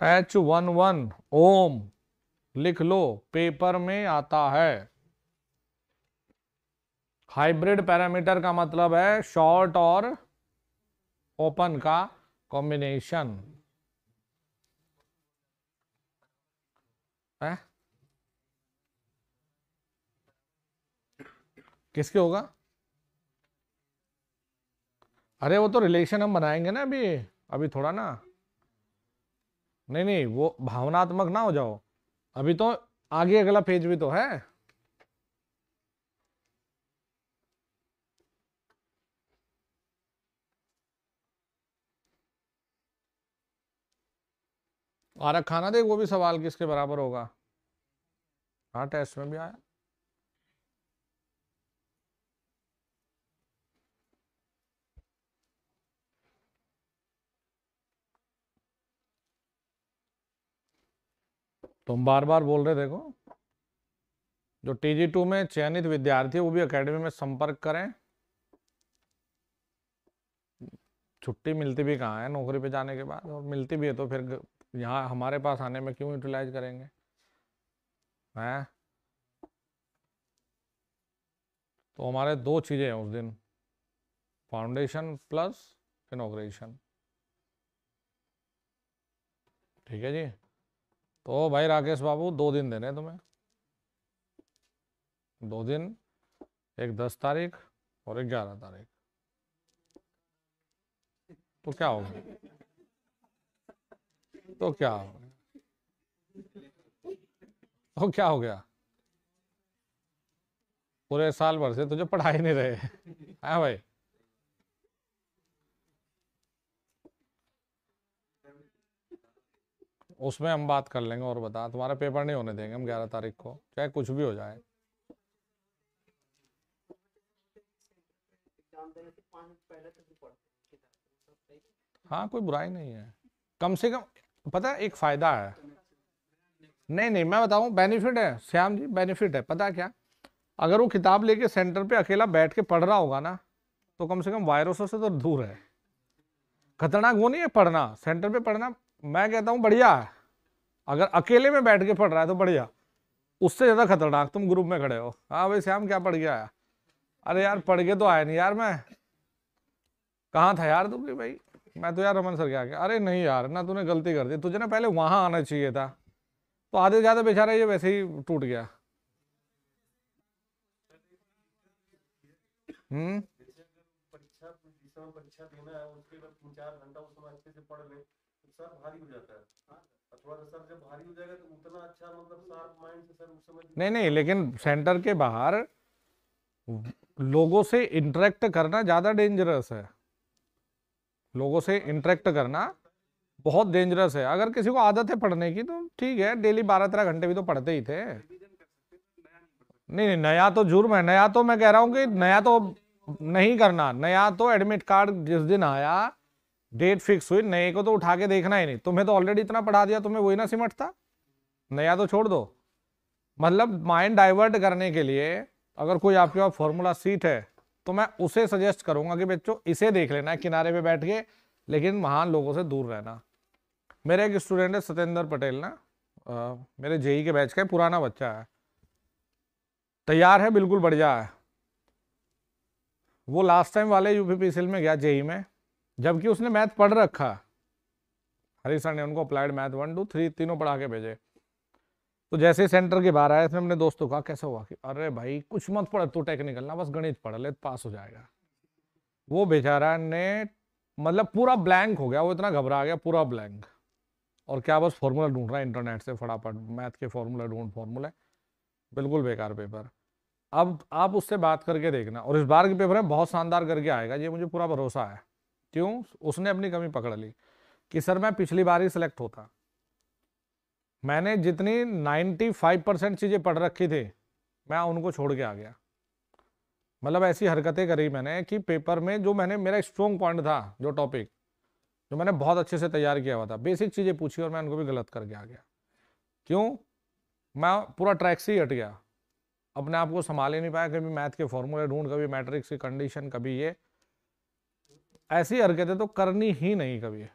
एच वन वन ओम लिख लो पेपर में आता है हाइब्रिड पैरामीटर का मतलब है शॉर्ट और ओपन का कॉम्बिनेशन है किसके होगा अरे वो तो रिलेशन हम बनाएंगे ना अभी अभी थोड़ा ना नहीं नहीं वो भावनात्मक ना हो जाओ अभी तो आगे अगला पेज भी तो है आरख खाना देख वो भी सवाल किसके बराबर होगा हाँ टेस्ट में भी आया तो हम बार बार बोल रहे देखो जो टी टू में चयनित विद्यार्थी वो भी अकेडमी में संपर्क करें छुट्टी मिलती भी कहाँ है नौकरी पे जाने के बाद और मिलती भी है तो फिर यहाँ हमारे पास आने में क्यों यूटिलाइज करेंगे है तो हमारे दो चीज़ें हैं उस दिन फाउंडेशन प्लस इनोग्रेशन ठीक है जी तो भाई राकेश बाबू दो दिन देने तुम्हें दो दिन एक दस तारीख और एक ग्यारह तारीख तो क्या होगा तो क्या गया तो क्या हो गया पूरे साल भर से तुझे पढ़ाई नहीं रहे हैं हाँ भाई उसमें हम बात कर लेंगे और बता तुम्हारा पेपर नहीं होने देंगे हम ग्यारह तारीख को चाहे कुछ भी हो जाए हाँ कोई बुराई नहीं है कम से कम पता है एक फ़ायदा है नहीं नहीं मैं बताऊँ बेनिफिट है श्याम जी बेनिफिट है पता क्या अगर वो किताब लेके सेंटर पे अकेला बैठ के पढ़ रहा होगा ना तो कम से कम वायरसों से तो दूर है खतरनाक वो नहीं है पढ़ना सेंटर पे पढ़ना मैं कहता हूँ बढ़िया अगर अकेले में बैठ के पढ़ रहा है तो बढ़िया उससे ज़्यादा खतरनाक तुम ग्रुप में खड़े हो हाँ भाई श्याम क्या पढ़ गया आया अरे यार पढ़ के तो आया नहीं यार मैं कहाँ था यार तू भाई मैं तो यार रमन सर क्या अरे नहीं यार ना तूने गलती कर दी तुझे ना पहले वहाँ आना चाहिए था तो आधे ज़्यादा बेचारा ये वैसे ही टूट गया हम्म परीक्षा देना है उसके बाद तीन चार घंटा उसमें अच्छे से पढ़ ले सर भारी हो जाता है हाँ? तो अच्छा मतलब नहीं नहीं लेकिन सेंटर के बाहर लोगों से इंटरेक्ट करना ज़्यादा डेंजरस है लोगों से इंटरेक्ट करना बहुत डेंजरस है अगर किसी को आदत है पढ़ने की तो ठीक है डेली बारह तेरह घंटे भी तो पढ़ते ही थे नहीं नहीं नया तो जुर्म है नया तो मैं कह रहा हूँ कि नया तो नहीं करना नया तो एडमिट कार्ड जिस दिन आया डेट फिक्स हुई नए को तो उठा के देखना ही नहीं तुम्हें तो ऑलरेडी इतना पढ़ा दिया तुम्हें वही ना सिमटता नया तो छोड़ दो मतलब माइंड डाइवर्ट करने के लिए अगर कोई आपके पास फॉर्मूला सीट है तो मैं उसे सजेस्ट करूंगा कि बच्चों इसे देख लेना है किनारे पे बैठ के लेकिन महान लोगों से दूर रहना मेरे एक स्टूडेंट है सत्येंद्र पटेल ना आ, मेरे जेई के बैच का है पुराना बच्चा है तैयार है बिल्कुल बढ़िया है वो लास्ट टाइम वाले यूपी पी में गया जेई में जबकि उसने मैथ पढ़ रखा हरी सर ने उनको applied math one two three तीनों पढ़ा के भेजे तो जैसे सेंटर के बाहर आया थे अपने दोस्तों को कहा कैसा हुआ कि अरे भाई कुछ मत पढ़ तू टेक्निकल ना बस गणित पढ़ ले पास हो जाएगा वो बेचारा ने मतलब पूरा ब्लैंक हो गया वो इतना घबरा गया पूरा ब्लैंक और क्या बस फॉर्मूला ढूंढ रहा है इंटरनेट से फटाफट मैथ के फॉर्मूला ढूंढ फॉर्मूला बिल्कुल बेकार पेपर अब आप उससे बात करके देखना और इस बार के पेपर में बहुत शानदार करके आएगा ये मुझे पूरा भरोसा है क्यों उसने अपनी कमी पकड़ ली कि सर मैं पिछली बार ही सिलेक्ट होता मैंने जितनी 95 परसेंट चीज़ें पढ़ रखी थी मैं उनको छोड़ के आ गया मतलब ऐसी हरकतें करी मैंने कि पेपर में जो मैंने मेरा स्ट्रॉन्ग पॉइंट था जो टॉपिक जो मैंने बहुत अच्छे से तैयार किया हुआ था बेसिक चीज़ें पूछी और मैं उनको भी गलत करके आ गया क्यों मैं पूरा ट्रैक से ही हट गया अपने आप को संभाल ही नहीं पाया कभी मैथ के फॉर्मूले ढूंढ कभी मैट्रिक्स की कंडीशन कभी ये ऐसी हरकतें तो करनी ही नहीं कभी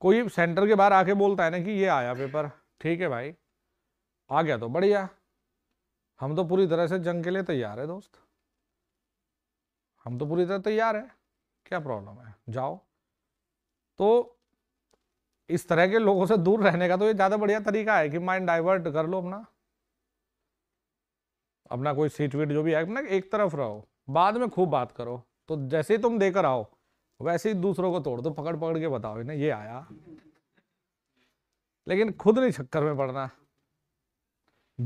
कोई सेंटर के बाहर आके बोलता है ना कि ये आया पेपर ठीक है भाई आ गया तो बढ़िया हम तो पूरी तरह से जंग के लिए तैयार है दोस्त हम तो पूरी तरह तैयार है क्या प्रॉब्लम है जाओ तो इस तरह के लोगों से दूर रहने का तो ये ज़्यादा बढ़िया तरीका है कि माइंड डाइवर्ट कर लो अपना अपना कोई सीट वीट जो भी है अपना एक तरफ रहो बाद में खूब बात करो तो जैसे ही तुम देकर आओ वैसे ही दूसरों को तोड़ दो पकड़ पकड़ के बताओ ना ये आया लेकिन खुद नहीं चक्कर में पड़ना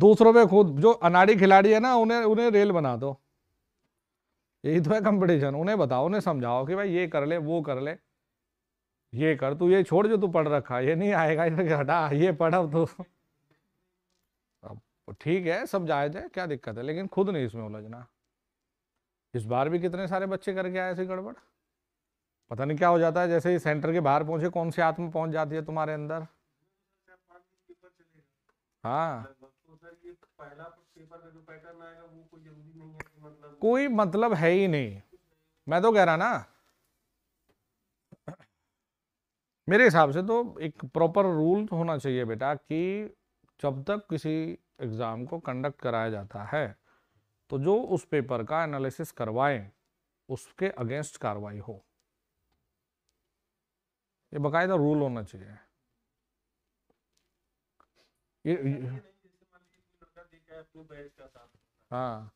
दूसरों पे खुद जो अनाड़ी खिलाड़ी है ना उन्हें उन्हें रेल बना दो यही तो है कंपटीशन उन्हें बताओ उन्हें समझाओ कि भाई ये कर ले वो कर ले ये कर तू ये छोड़ जो तू पढ़ रखा ये नहीं आएगा इधर हटा ये पढ़ अब तो अब ठीक है सब जाए क्या दिक्कत है लेकिन खुद नहीं इसमें उलझना इस बार भी कितने सारे बच्चे करके आए ऐसी गड़बड़ पता नहीं क्या हो जाता है जैसे ही सेंटर के बाहर पहुंचे कौन सी आत्मा पहुंच जाती है तुम्हारे अंदर हाँ कोई मतलब है ही नहीं मैं तो कह रहा ना मेरे हिसाब से तो एक प्रॉपर रूल होना चाहिए बेटा कि जब तक किसी एग्ज़ाम को कंडक्ट कराया जाता है तो जो उस पेपर का एनालिसिस करवाएं उसके अगेंस्ट कार्रवाई हो ये बकायदा रूल होना चाहिए ये, ये हाँ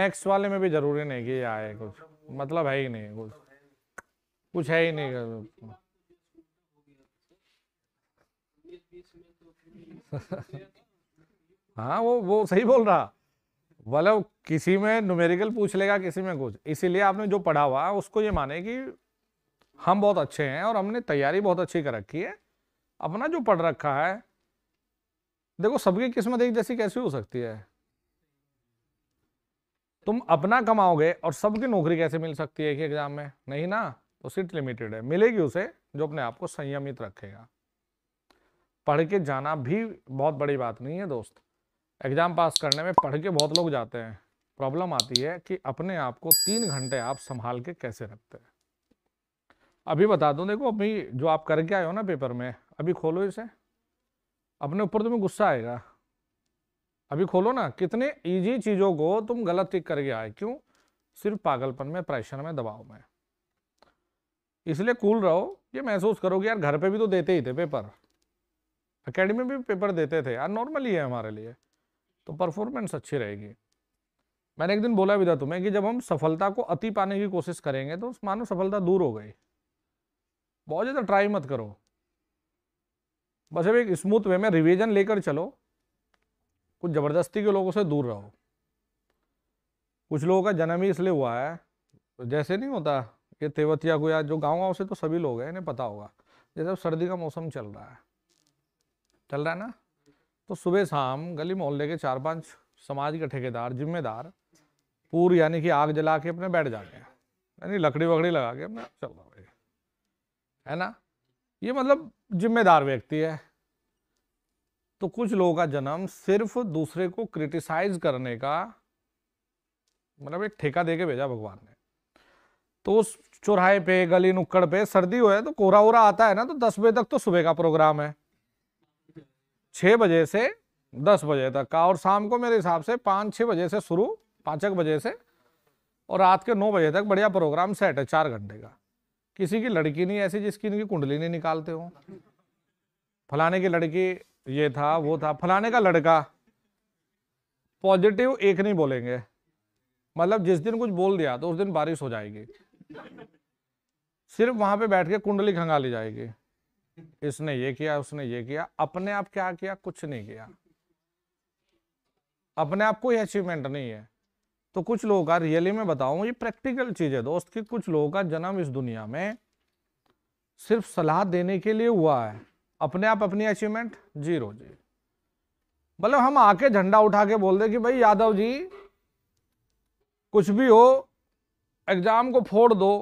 नेक्स्ट वाले में भी जरूरी नहीं कि आए कुछ मतलब है ही नहीं कुछ कुछ है ही नहीं हाँ वो वो सही बोल रहा मतलब किसी में न्यूमेरिकल पूछ लेगा किसी में कुछ इसीलिए आपने जो पढ़ा हुआ उसको ये माने कि हम बहुत अच्छे हैं और हमने तैयारी बहुत अच्छी कर रखी है अपना जो पढ़ रखा है देखो सबकी किस्मत एक जैसी कैसी हो सकती है तुम अपना कमाओगे और सबकी नौकरी कैसे मिल सकती है एक एग्जाम में नहीं ना तो सीट लिमिटेड है मिलेगी उसे जो अपने आप को संयमित रखेगा पढ़ के जाना भी बहुत बड़ी बात नहीं है दोस्त एग्ज़ाम पास करने में पढ़ के बहुत लोग जाते हैं प्रॉब्लम आती है कि अपने आप को तीन घंटे आप संभाल के कैसे रखते हैं अभी बता दूं देखो अभी जो आप करके आए हो ना पेपर में अभी खोलो इसे अपने ऊपर तुम्हें गुस्सा आएगा अभी खोलो ना कितने इजी चीज़ों को तुम गलत टिक करके आए क्यों सिर्फ पागलपन में प्रेशर में दबाव में इसलिए कूल रहो ये महसूस करो कि यार घर पे भी तो देते ही थे पेपर अकेडमी में भी पेपर देते थे यार नॉर्मल ही है हमारे लिए तो परफॉर्मेंस अच्छी रहेगी मैंने एक दिन बोला भी था तुम्हें कि जब हम सफलता को अति पाने की कोशिश करेंगे तो मानो सफलता दूर हो गई बहुत ज़्यादा ट्राई मत करो बस अब एक स्मूथ वे में रिवीजन लेकर चलो कुछ ज़बरदस्ती के लोगों से दूर रहो कुछ लोगों का जन्म ही इसलिए हुआ है जैसे नहीं होता ये तेवतिया गुया जो गाँव गाँव से तो सभी लोग हैं इन्हें पता होगा जैसे सर्दी का मौसम चल रहा है चल रहा है ना तो सुबह शाम गली मोहल्ले के चार पांच समाज के ठेकेदार जिम्मेदार पूर यानी कि आग जला के अपने बैठ जाते हैं यानी लकड़ी वकड़ी लगा के अपना चल रहा है है ना ये मतलब जिम्मेदार व्यक्ति है तो कुछ लोगों का जन्म सिर्फ दूसरे को क्रिटिसाइज करने का मतलब एक ठेका दे के भेजा भगवान ने तो उस चौराहे पे गली नुक्कड़ पे सर्दी हो है तो कोहरा वोरा आता है ना तो दस बजे तक तो सुबह का प्रोग्राम है छः बजे से दस बजे तक का और शाम को मेरे हिसाब से पाँच छः बजे से शुरू पाँच एक बजे से और रात के नौ बजे तक बढ़िया प्रोग्राम सेट है चार घंटे का किसी की लड़की नहीं ऐसी जिसकी इनकी कुंडली नहीं निकालते हो फलाने की लड़की ये था वो था फलाने का लड़का पॉजिटिव एक नहीं बोलेंगे मतलब जिस दिन कुछ बोल दिया तो उस दिन बारिश हो जाएगी सिर्फ वहां पे बैठ के कुंडली खंगाली जाएगी इसने ये किया उसने ये किया अपने आप क्या किया कुछ नहीं किया अपने आप कोई अचीवमेंट नहीं है तो कुछ लोगों का रियली में बताऊं ये प्रैक्टिकल चीज है दोस्त कि कुछ लोगों का जन्म इस दुनिया में सिर्फ सलाह देने के लिए हुआ है अपने आप अपनी अचीवमेंट जीरो जी मतलब हम आके झंडा उठा के बोल दे कि भाई यादव जी कुछ भी हो एग्जाम को फोड़ दो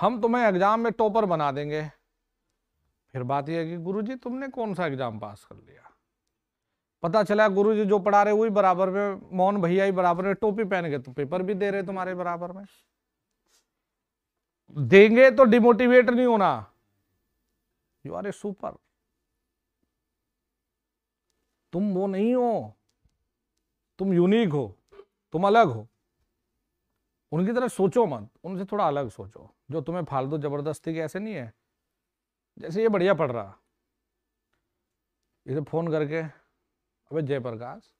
हम तुम्हें एग्जाम में टॉपर बना देंगे फिर बात यह है कि गुरुजी तुमने कौन सा एग्जाम पास कर लिया पता चला गुरुजी जो पढ़ा रहे वही बराबर में मोहन भैया ही बराबर में टोपी पहन गए तो पेपर भी दे रहे तुम्हारे बराबर में देंगे तो डिमोटिवेट नहीं होना यू आर ए सुपर तुम वो नहीं हो तुम यूनिक हो तुम अलग हो उनकी तरह सोचो मत उनसे थोड़ा अलग सोचो जो तुम्हें फालतू जबरदस्ती के ऐसे नहीं है जैसे ये बढ़िया पढ़ रहा इसे फ़ोन करके अबे जयप्रकाश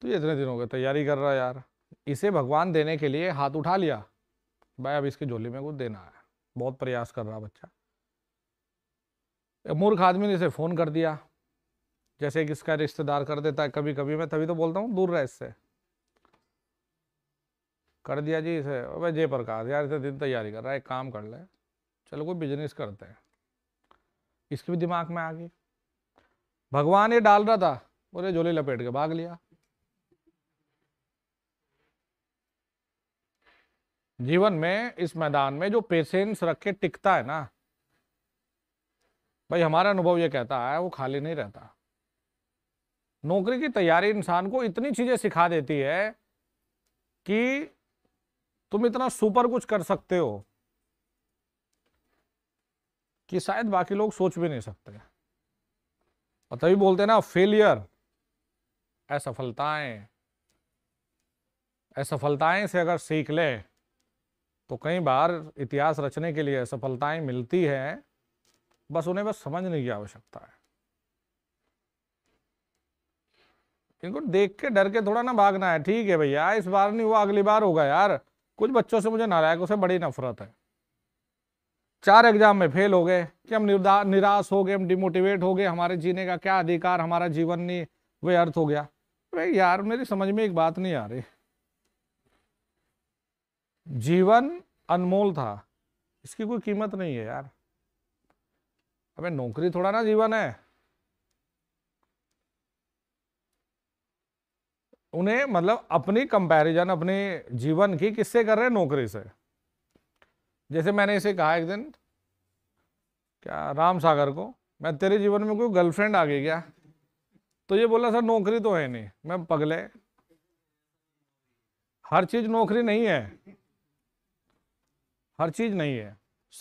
तू ये इतने दिन हो गए तैयारी कर रहा यार इसे भगवान देने के लिए हाथ उठा लिया भाई अब इसकी झोली में कुछ देना है बहुत प्रयास कर रहा बच्चा मूर्ख आदमी ने इसे फ़ोन कर दिया जैसे कि इसका रिश्तेदार कर देता है कभी कभी मैं तभी तो बोलता हूँ दूर रह इससे कर दिया जी इसे अबे जयप्रकाश यार इतने दिन तैयारी कर रहा है एक काम कर ले चलो कोई बिजनेस करते हैं इसके भी दिमाग में आ गई भगवान ये डाल रहा था बोले झोले लपेट के भाग लिया जीवन में इस मैदान में जो पेशेंस रखे टिकता है ना भाई हमारा अनुभव ये कहता है वो खाली नहीं रहता नौकरी की तैयारी इंसान को इतनी चीजें सिखा देती है कि तुम इतना सुपर कुछ कर सकते हो कि शायद बाकी लोग सोच भी नहीं सकते और तभी बोलते ना फेलियर असफलताएं असफलताएं से अगर सीख ले तो कई बार इतिहास रचने के लिए असफलताएं मिलती हैं बस उन्हें बस समझने की आवश्यकता है इनको देख के डर के थोड़ा ना भागना है ठीक है भैया इस बार नहीं हुआ अगली बार होगा यार कुछ बच्चों से मुझे नारायक उसे बड़ी नफरत है चार एग्जाम में फेल हो गए कि हम निराश हो गए हम डिमोटिवेट हो गए हमारे जीने का क्या अधिकार हमारा जीवन नहीं व्यर्थ हो गया भाई यार मेरी समझ में एक बात नहीं आ रही जीवन अनमोल था इसकी कोई कीमत नहीं है यार अबे नौकरी थोड़ा ना जीवन है उन्हें मतलब अपनी कंपैरिजन अपने जीवन की किससे कर रहे हैं नौकरी से जैसे मैंने इसे कहा एक दिन क्या राम सागर को मैं तेरे जीवन में कोई गर्लफ्रेंड आ गई क्या तो ये बोला सर नौकरी तो है नहीं मैं पगले हर चीज नौकरी नहीं है हर चीज नहीं है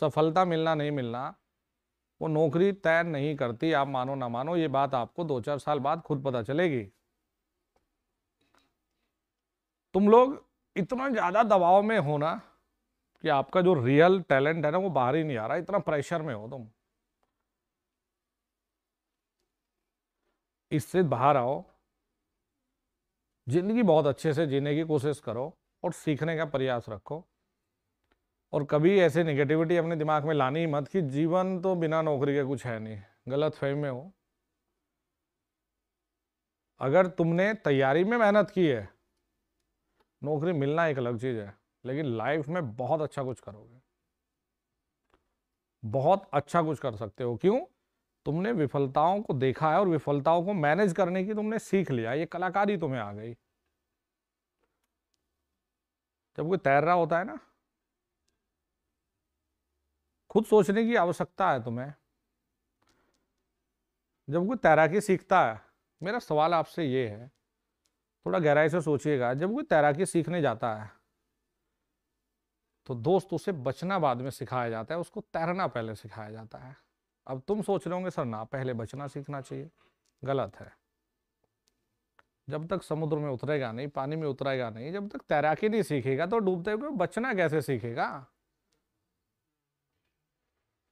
सफलता मिलना नहीं मिलना वो नौकरी तय नहीं करती आप मानो ना मानो ये बात आपको दो चार साल बाद खुद पता चलेगी तुम लोग इतना ज़्यादा दबाव में होना कि आपका जो रियल टैलेंट है ना वो बाहर ही नहीं आ रहा इतना प्रेशर में हो तुम इससे बाहर आओ ज़िंदगी बहुत अच्छे से जीने की कोशिश करो और सीखने का प्रयास रखो और कभी ऐसे निगेटिविटी अपने दिमाग में लानी ही मत कि जीवन तो बिना नौकरी के कुछ है नहीं गलत फेम में हो अगर तुमने तैयारी में मेहनत की है नौकरी मिलना एक अलग चीज़ है लेकिन लाइफ में बहुत अच्छा कुछ करोगे बहुत अच्छा कुछ कर सकते हो क्यों तुमने विफलताओं को देखा है और विफलताओं को मैनेज करने की तुमने सीख लिया ये कलाकारी तुम्हें आ गई जब कोई तैर रहा होता है ना खुद सोचने की आवश्यकता है तुम्हें जब कोई तैराकी सीखता है मेरा सवाल आपसे ये है थोड़ा गहराई से सोचिएगा जब कोई तैराकी सीखने जाता है तो दोस्त उसे बचना बाद में सिखाया जाता है उसको तैरना पहले सिखाया जाता है अब तुम सोच रहे होंगे सर ना पहले बचना सीखना चाहिए गलत है जब तक समुद्र में उतरेगा नहीं पानी में उतरेगा नहीं जब तक तैराकी नहीं सीखेगा तो डूबते हुए बचना कैसे सीखेगा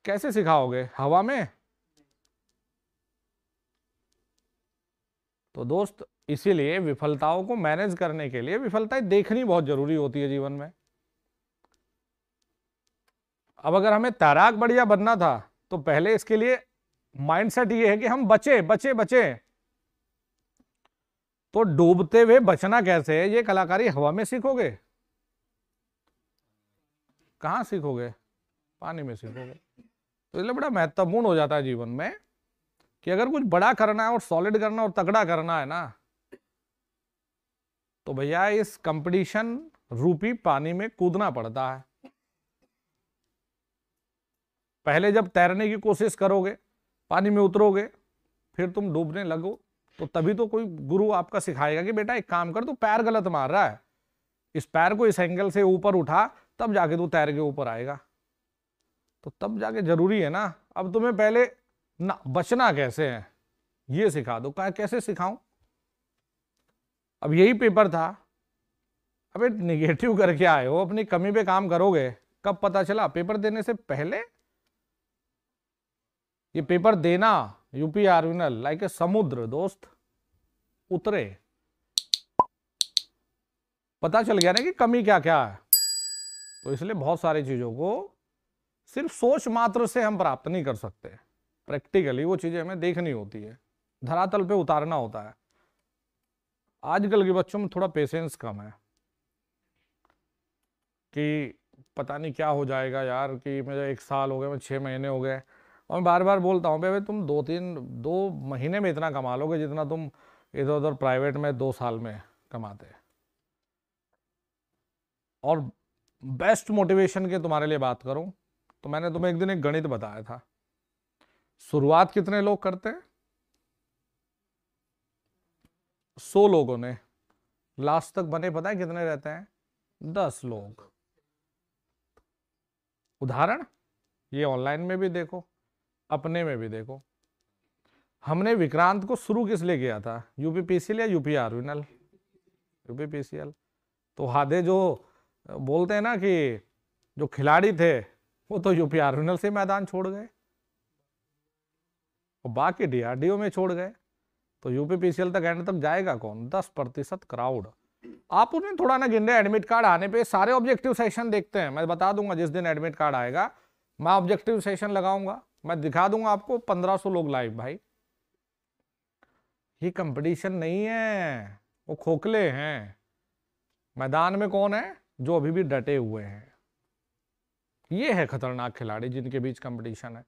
कैसे सिखाओगे हवा में तो दोस्त इसीलिए विफलताओं को मैनेज करने के लिए विफलताएं देखनी बहुत जरूरी होती है जीवन में अब अगर हमें तैराक बढ़िया बनना था तो पहले इसके लिए माइंडसेट ये है कि हम बचे बचे बचे तो डूबते हुए बचना कैसे है ये कलाकारी हवा में सीखोगे कहाँ सीखोगे पानी में सीखोगे तो इसलिए बड़ा महत्वपूर्ण हो जाता है जीवन में कि अगर कुछ बड़ा करना है और सॉलिड करना और तगड़ा करना है ना तो भैया इस कंपटीशन रूपी पानी में कूदना पड़ता है पहले जब तैरने की कोशिश करोगे पानी में उतरोगे फिर तुम डूबने लगो तो तभी तो कोई गुरु आपका सिखाएगा कि बेटा एक काम कर तू पैर गलत मार रहा है इस पैर को इस एंगल से ऊपर उठा तब जाके तू तैर के ऊपर आएगा तो तब जाके जरूरी है ना अब तुम्हें पहले ना बचना कैसे है ये सिखा दो कैसे सिखाऊं अब यही पेपर था अबे निगेटिव करके आए हो अपनी कमी पे काम करोगे कब पता चला पेपर देने से पहले ये पेपर देना यूपी आर्विनल लाइक ए समुद्र दोस्त उतरे पता चल गया ना कि कमी क्या क्या है तो इसलिए बहुत सारी चीजों को सिर्फ सोच मात्र से हम प्राप्त नहीं कर सकते प्रैक्टिकली वो चीजें हमें देखनी होती है धरातल पे उतारना होता है आजकल के बच्चों में थोड़ा पेशेंस कम है कि पता नहीं क्या हो जाएगा यार कि मेरा एक साल हो गया मैं छह महीने हो गए और मैं बार बार बोलता हूँ भाई तुम दो तीन दो महीने में इतना कमा लोगे जितना तुम इधर उधर प्राइवेट में दो साल में कमाते और बेस्ट मोटिवेशन के तुम्हारे लिए बात करूँ तो मैंने तुम्हें एक दिन एक गणित बताया था शुरुआत कितने लोग करते हैं सौ लोगों ने लास्ट तक बने पता है कितने रहते हैं दस लोग उदाहरण ये ऑनलाइन में भी देखो अपने में भी देखो हमने विक्रांत को शुरू किस लिए किया था यूपीपीसीएल या यूपी आरविनल यूपीपीसीएल तो हादे जो बोलते हैं ना कि जो खिलाड़ी थे वो तो यूपी आरविनल से मैदान छोड़ गए और बाकी डीआरडीओ में छोड़ गए तो यूपीपीसीएल तक एंड तक जाएगा कौन दस प्रतिशत क्राउड आप उन्हें थोड़ा ना गिने एडमिट कार्ड आने पे सारे ऑब्जेक्टिव सेशन देखते हैं मैं बता दूंगा जिस दिन एडमिट कार्ड आएगा मैं ऑब्जेक्टिव सेशन लगाऊंगा मैं दिखा दूंगा आपको 1500 लोग लाइव भाई ये कंपटीशन नहीं है वो खोखले हैं मैदान में कौन है जो अभी भी डटे हुए हैं ये है खतरनाक खिलाड़ी जिनके बीच कंपटीशन है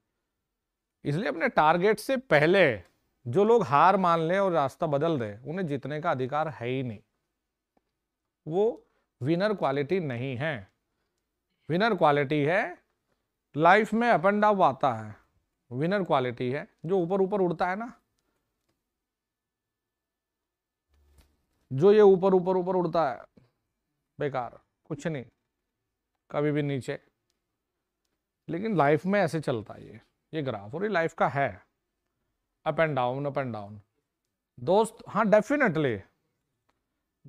इसलिए अपने टारगेट से पहले जो लोग हार मान लें और रास्ता बदल दे उन्हें जीतने का अधिकार है ही नहीं वो विनर क्वालिटी नहीं है विनर क्वालिटी है लाइफ में अप एंड डाउन आता है विनर क्वालिटी है जो ऊपर ऊपर उड़ता है ना जो ये ऊपर ऊपर ऊपर उड़ता है बेकार कुछ नहीं कभी भी नीचे लेकिन लाइफ में ऐसे चलता है ये ये ग्राफ और ये लाइफ का है up and down up and down दोस्त हाँ डेफिनेटली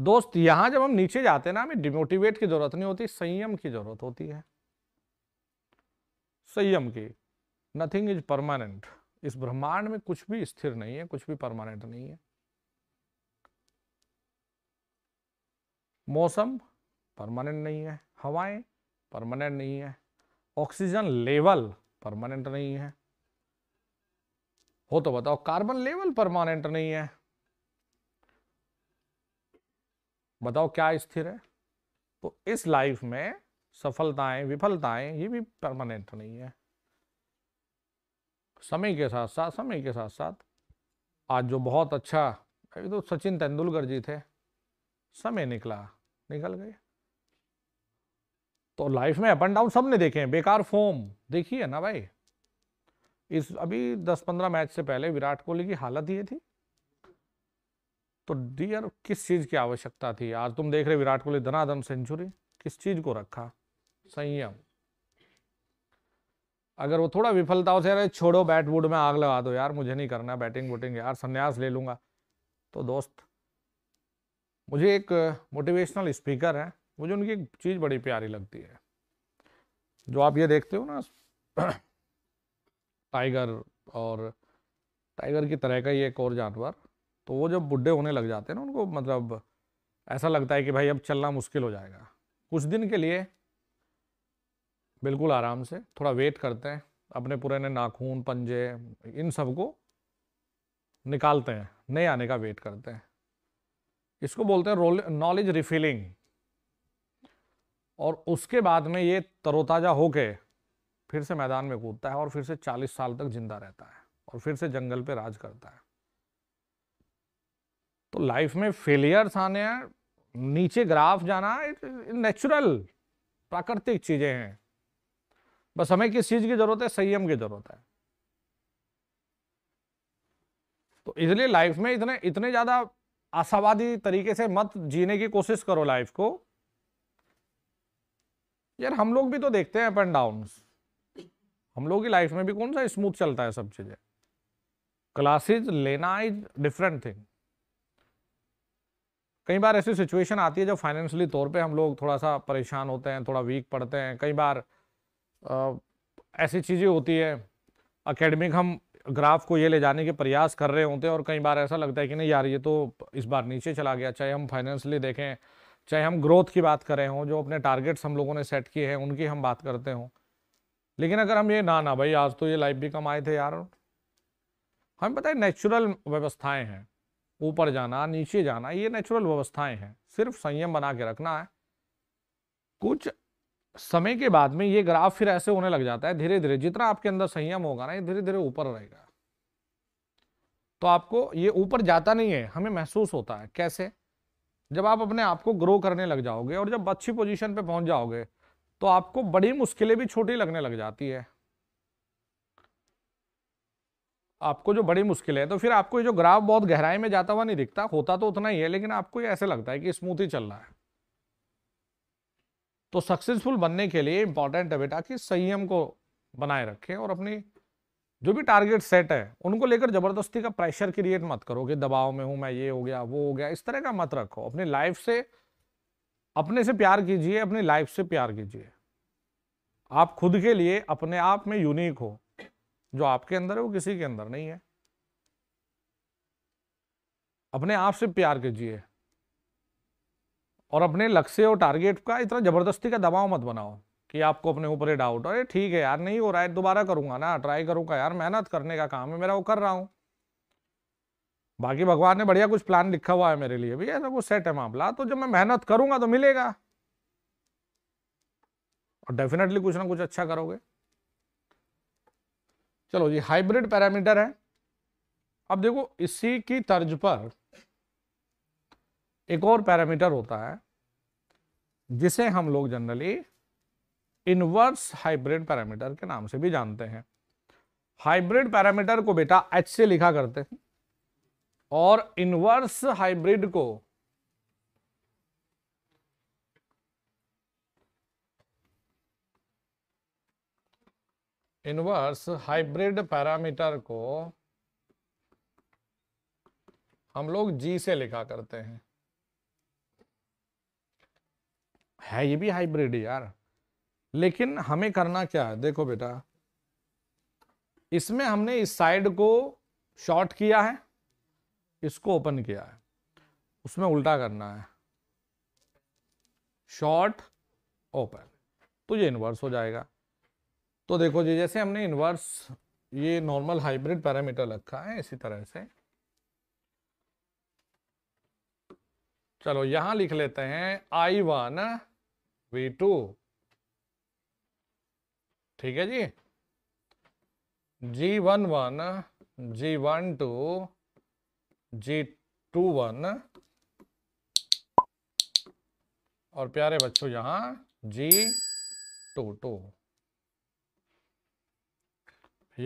दोस्त यहां जब हम नीचे जाते हैं ना हमें डिमोटिवेट की जरूरत नहीं होती संयम की जरूरत होती है संयम की नथिंग इज परमानेंट इस ब्रह्मांड में कुछ भी स्थिर नहीं है कुछ भी परमानेंट नहीं है मौसम परमानेंट नहीं है हवाएं परमानेंट नहीं है ऑक्सीजन लेवल परमानेंट नहीं है हो तो बताओ कार्बन लेवल परमानेंट नहीं है बताओ क्या स्थिर है तो इस लाइफ में सफलताएं विफलताएं ये भी परमानेंट नहीं है समय के साथ साथ समय के साथ साथ आज जो बहुत अच्छा अभी तो सचिन तेंदुलकर जी थे समय निकला निकल गए तो लाइफ में अप एंड डाउन सबने देखे हैं बेकार फॉर्म देखिए ना भाई इस अभी 10-15 मैच से पहले विराट कोहली की हालत ये थी तो डियर किस चीज़ की आवश्यकता थी आज तुम देख रहे विराट कोहली धनाधन सेंचुरी किस चीज़ को रखा संयम अगर वो थोड़ा विफलताओं से अरे छोड़ो बैट वुड में आग लगा दो यार मुझे नहीं करना बैटिंग वोटिंग यार संन्यास ले लूँगा तो दोस्त मुझे एक मोटिवेशनल स्पीकर है मुझे उनकी एक चीज़ बड़ी प्यारी लगती है जो आप ये देखते हो ना टाइगर और टाइगर की तरह का ही एक और जानवर तो वो जब बुढ़े होने लग जाते हैं ना उनको मतलब ऐसा लगता है कि भाई अब चलना मुश्किल हो जाएगा कुछ दिन के लिए बिल्कुल आराम से थोड़ा वेट करते हैं अपने पुराने नाखून पंजे इन सब को निकालते हैं नए आने का वेट करते हैं इसको बोलते हैं रोल नॉलेज रिफिलिंग और उसके बाद में ये तरोताज़ा होके फिर से मैदान में कूदता है और फिर से चालीस साल तक जिंदा रहता है और फिर से जंगल पे राज करता है तो लाइफ में फेलियर्स आने नीचे ग्राफ जाना नेचुरल प्राकृतिक चीज़ें हैं बस हमें किस चीज की जरूरत है संयम की जरूरत है तो इसलिए लाइफ में इतने इतने ज्यादा आशावादी तरीके से मत जीने की कोशिश करो लाइफ को यार हम लोग भी तो देखते हैं अप एंड डाउन हम लोग की लाइफ में भी कौन सा स्मूथ चलता है सब चीजें क्लासेज लेना इज डिफरेंट थिंग कई बार ऐसी सिचुएशन आती है जब फाइनेंशियली तौर पे हम लोग थोड़ा सा परेशान होते हैं थोड़ा वीक पड़ते हैं कई बार ऐसी चीज़ें होती है अकेडमिक हम ग्राफ को ये ले जाने के प्रयास कर रहे होते हैं और कई बार ऐसा लगता है कि नहीं यार ये तो इस बार नीचे चला गया चाहे हम फाइनेंशली देखें चाहे हम ग्रोथ की बात करें हों जो अपने टारगेट्स हम लोगों ने सेट किए हैं उनकी हम बात करते हों लेकिन अगर हम ये ना ना भाई आज तो ये लाइफ भी कम आए थे यार हमें पता है नेचुरल व्यवस्थाएं हैं ऊपर जाना नीचे जाना ये नेचुरल व्यवस्थाएं हैं सिर्फ संयम बना के रखना है कुछ समय के बाद में ये ग्राफ फिर ऐसे होने लग जाता है धीरे धीरे जितना आपके अंदर संयम होगा ना ये धीरे धीरे ऊपर रहेगा तो आपको ये ऊपर जाता नहीं है हमें महसूस होता है कैसे जब आप अपने आप को ग्रो करने लग जाओगे और जब अच्छी पोजीशन पे पहुंच जाओगे तो आपको बड़ी मुश्किलें भी छोटी लगने लग जाती है आपको जो बड़ी मुश्किल है तो फिर आपको ये जो ग्राफ बहुत गहराई में जाता हुआ नहीं दिखता होता तो उतना ही है लेकिन आपको ये ऐसे लगता है कि स्मूथ ही चल रहा है तो सक्सेसफुल बनने के लिए इंपॉर्टेंट है बेटा कि संयम को बनाए रखें और अपनी जो भी टारगेट सेट है उनको लेकर जबरदस्ती का प्रेशर क्रिएट मत करो कि दबाव में हूं मैं ये हो गया वो हो गया इस तरह का मत रखो अपनी लाइफ से अपने से प्यार कीजिए अपनी लाइफ से प्यार कीजिए आप खुद के लिए अपने आप में यूनिक हो जो आपके अंदर है वो किसी के अंदर नहीं है अपने आप से प्यार कीजिए और अपने लक्ष्य और टारगेट का इतना ज़बरदस्ती का दबाव मत बनाओ कि आपको अपने ऊपर ही डाउट अरे ठीक है यार नहीं हो रहा है दोबारा करूंगा ना ट्राई करूंगा यार मेहनत करने का काम है मेरा वो कर रहा हूँ बाकी भगवान ने बढ़िया कुछ प्लान लिखा हुआ है मेरे लिए भी ऐसा कुछ सेट है मामला तो जब मैं मेहनत करूंगा तो मिलेगा और डेफिनेटली कुछ ना कुछ अच्छा करोगे चलो ये हाइब्रिड पैरामीटर है अब देखो इसी की तर्ज पर एक और पैरामीटर होता है जिसे हम लोग जनरली इनवर्स हाइब्रिड पैरामीटर के नाम से भी जानते हैं हाइब्रिड पैरामीटर को बेटा एच से लिखा करते हैं और इनवर्स हाइब्रिड को इनवर्स हाइब्रिड पैरामीटर को हम लोग जी से लिखा करते हैं है ये भी हाइब्रिड यार लेकिन हमें करना क्या है देखो बेटा इसमें हमने इस साइड को शॉर्ट किया है इसको ओपन किया है उसमें उल्टा करना है शॉर्ट ओपन तो ये इन्वर्स हो जाएगा तो देखो जी जैसे हमने इन्वर्स ये नॉर्मल हाइब्रिड पैरामीटर रखा है इसी तरह से चलो यहां लिख लेते हैं आई वन v2 ठीक है जी g11 g12 g21 और प्यारे बच्चों यहां जी टू टू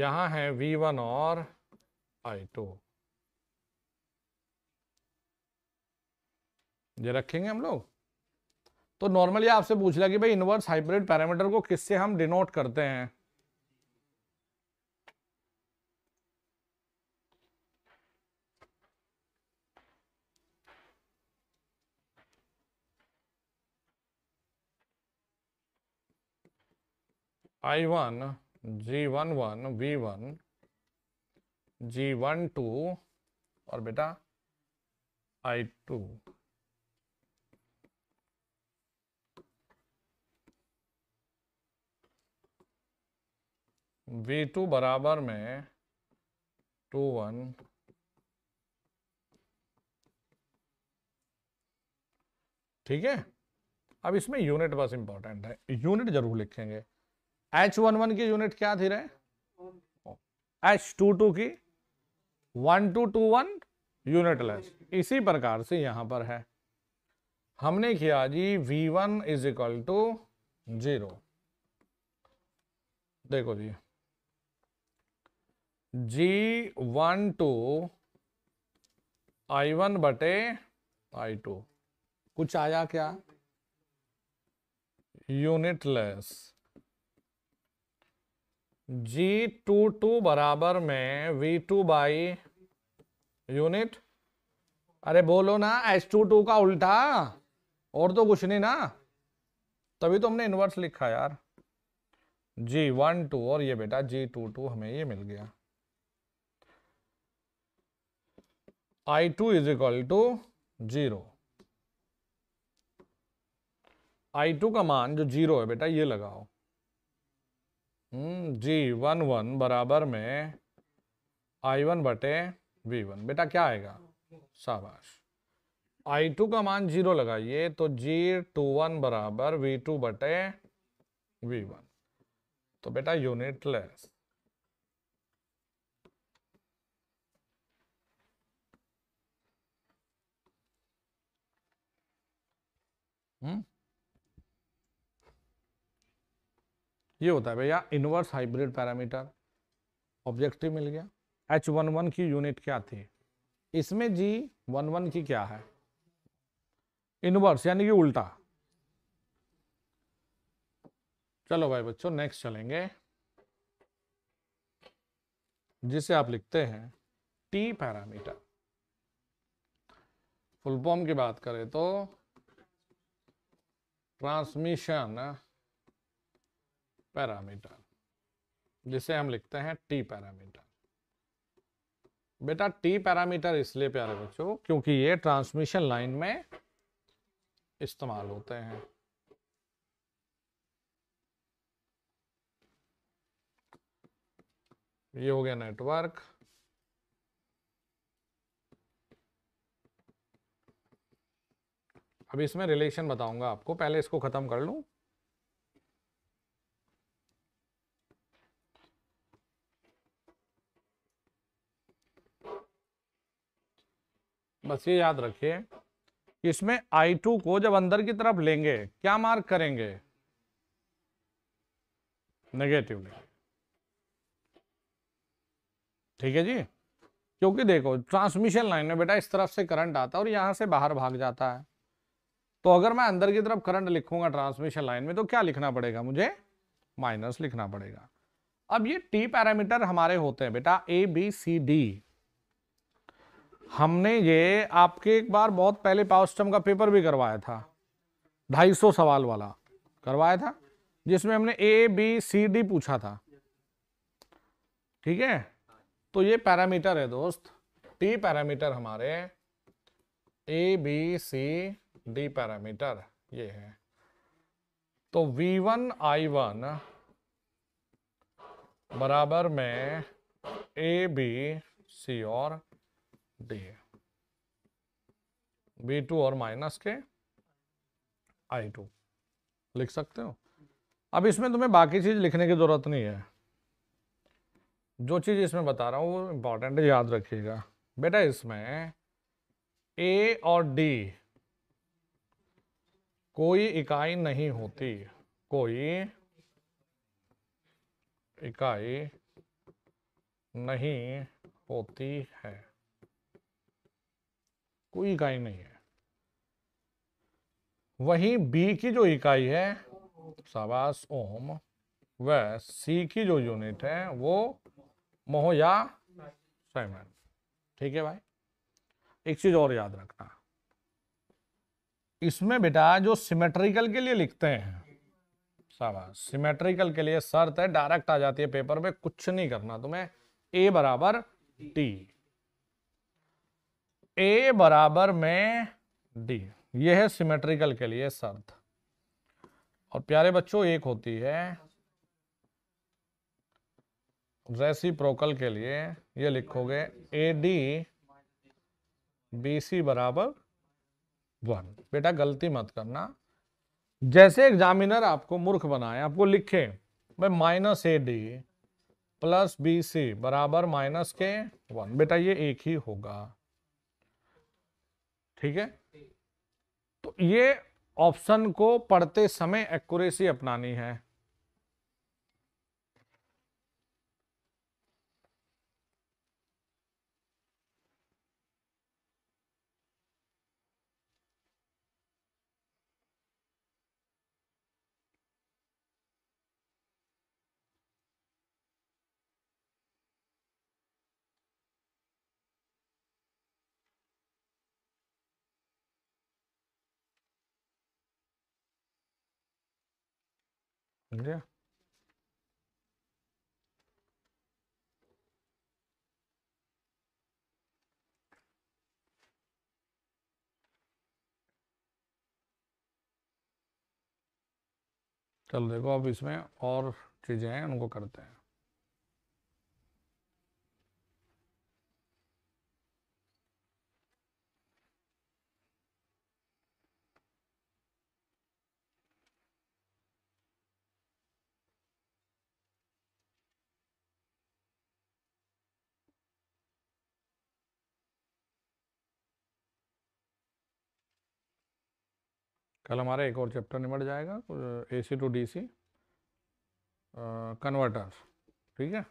यहां है वी वन और आई टू ये रखेंगे हम लोग तो नॉर्मली आपसे पूछ लिया कि भाई इनवर्स हाइब्रिड पैरामीटर को किससे हम डिनोट करते हैं I one G one one V one G one two और बेटा आई टू वी टू बराबर में टू वन ठीक है अब इसमें यूनिट बस इंपॉर्टेंट है यूनिट जरूर लिखेंगे एच वन वन की यूनिट क्या थी रहे एच टू टू की one two two one unitless इसी प्रकार से यहां पर है हमने किया G V one is equal to zero देखो G G one two I one बटे आई टू कुछ आया क्या यूनिटलेस जी टू टू बराबर में वी टू बाई यूनिट अरे बोलो ना एच टू टू का उल्टा और तो कुछ नहीं ना तभी तो हमने इन्वर्स लिखा यार जी वन टू और ये बेटा जी टू टू हमें ये मिल गया I2 is equal to zero I2 का मान जो जीरो है बेटा ये लगाओ जी वन वन बराबर में आई वन बटे वी वन बेटा क्या आएगा शाबाश आई टू का मान जीरो लगाइए तो जी टू वन बराबर वी टू बटे वी वन तो बेटा यूनिट लेस ये होता है भैया इनवर्स हाइब्रिड पैरामीटर ऑब्जेक्टिव मिल गया एच वन वन की यूनिट क्या थी इसमें जी वन वन की क्या है इनवर्स यानी कि उल्टा चलो भाई बच्चों नेक्स्ट चलेंगे जिसे आप लिखते हैं टी पैरामीटर फुल फॉर्म की बात करें तो ट्रांसमिशन पैरामीटर जिसे हम लिखते हैं टी पैरामीटर बेटा टी पैरामीटर इसलिए प्यारे बच्चों क्योंकि ये ट्रांसमिशन लाइन में इस्तेमाल होते हैं ये हो गया नेटवर्क अब इसमें रिलेशन बताऊंगा आपको पहले इसको खत्म कर लूं बस ये याद रखिए इसमें आई टू को जब अंदर की तरफ लेंगे क्या मार्क करेंगे नेगेटिव ठीक है जी क्योंकि देखो ट्रांसमिशन लाइन में बेटा इस तरफ से करंट आता है और यहां से बाहर भाग जाता है तो अगर मैं अंदर की तरफ करंट लिखूंगा ट्रांसमिशन लाइन में तो क्या लिखना पड़ेगा मुझे माइनस लिखना पड़ेगा अब ये टी पैरामीटर हमारे होते हैं बेटा ए बी सी डी हमने ये आपके एक बार बहुत पहले पावस्टम का पेपर भी करवाया था ढाई सौ सवाल वाला करवाया था जिसमें हमने ए बी सी डी पूछा था ठीक है तो ये पैरामीटर है दोस्त टी पैरामीटर हमारे A B C D parameter ये है तो वी वन आई वन बराबर में ए बी सी और ए बी टू और माइनस के आई टू लिख सकते हो अब इसमें तुम्हें बाकी चीज़ लिखने की ज़रूरत नहीं है जो चीज़ इसमें बता रहा हूं वो इंपॉर्टेंट है याद रखिएगा बेटा इसमें ए और डी कोई इकाई नहीं होती कोई इकाई नहीं होती है कोई इकाई नहीं है वहीं बी की जो इकाई है सवास ओम व सी की जो यूनिट है वो मोह या सैमन ठीक है भाई एक चीज और याद रखना इसमें बेटा जो सिमेट्रिकल के लिए लिखते हैं शाबाश सिमेट्रिकल के लिए शर्त है डायरेक्ट आ जाती है पेपर में कुछ नहीं करना तुम्हें ए बराबर टी ए बराबर में डी ये है सिमेट्रिकल के लिए शर्त और प्यारे बच्चों एक होती है प्रोकल के लिए ये लिखोगे ए डी बी सी बराबर वन बेटा गलती मत करना जैसे एग्जामिनर आपको मूर्ख बनाए आपको लिखे भाई minus A D plus B C बराबर माइनस के वन बेटा ये एक ही होगा ठीक है तो ये ऑप्शन को पढ़ते समय एक्यूरेसी अपनानी है समझे चलो देखो अब इसमें और चीज़ें हैं उनको करते हैं कल हमारा एक और चैप्टर निमट जाएगा A C to D C converter ठीक है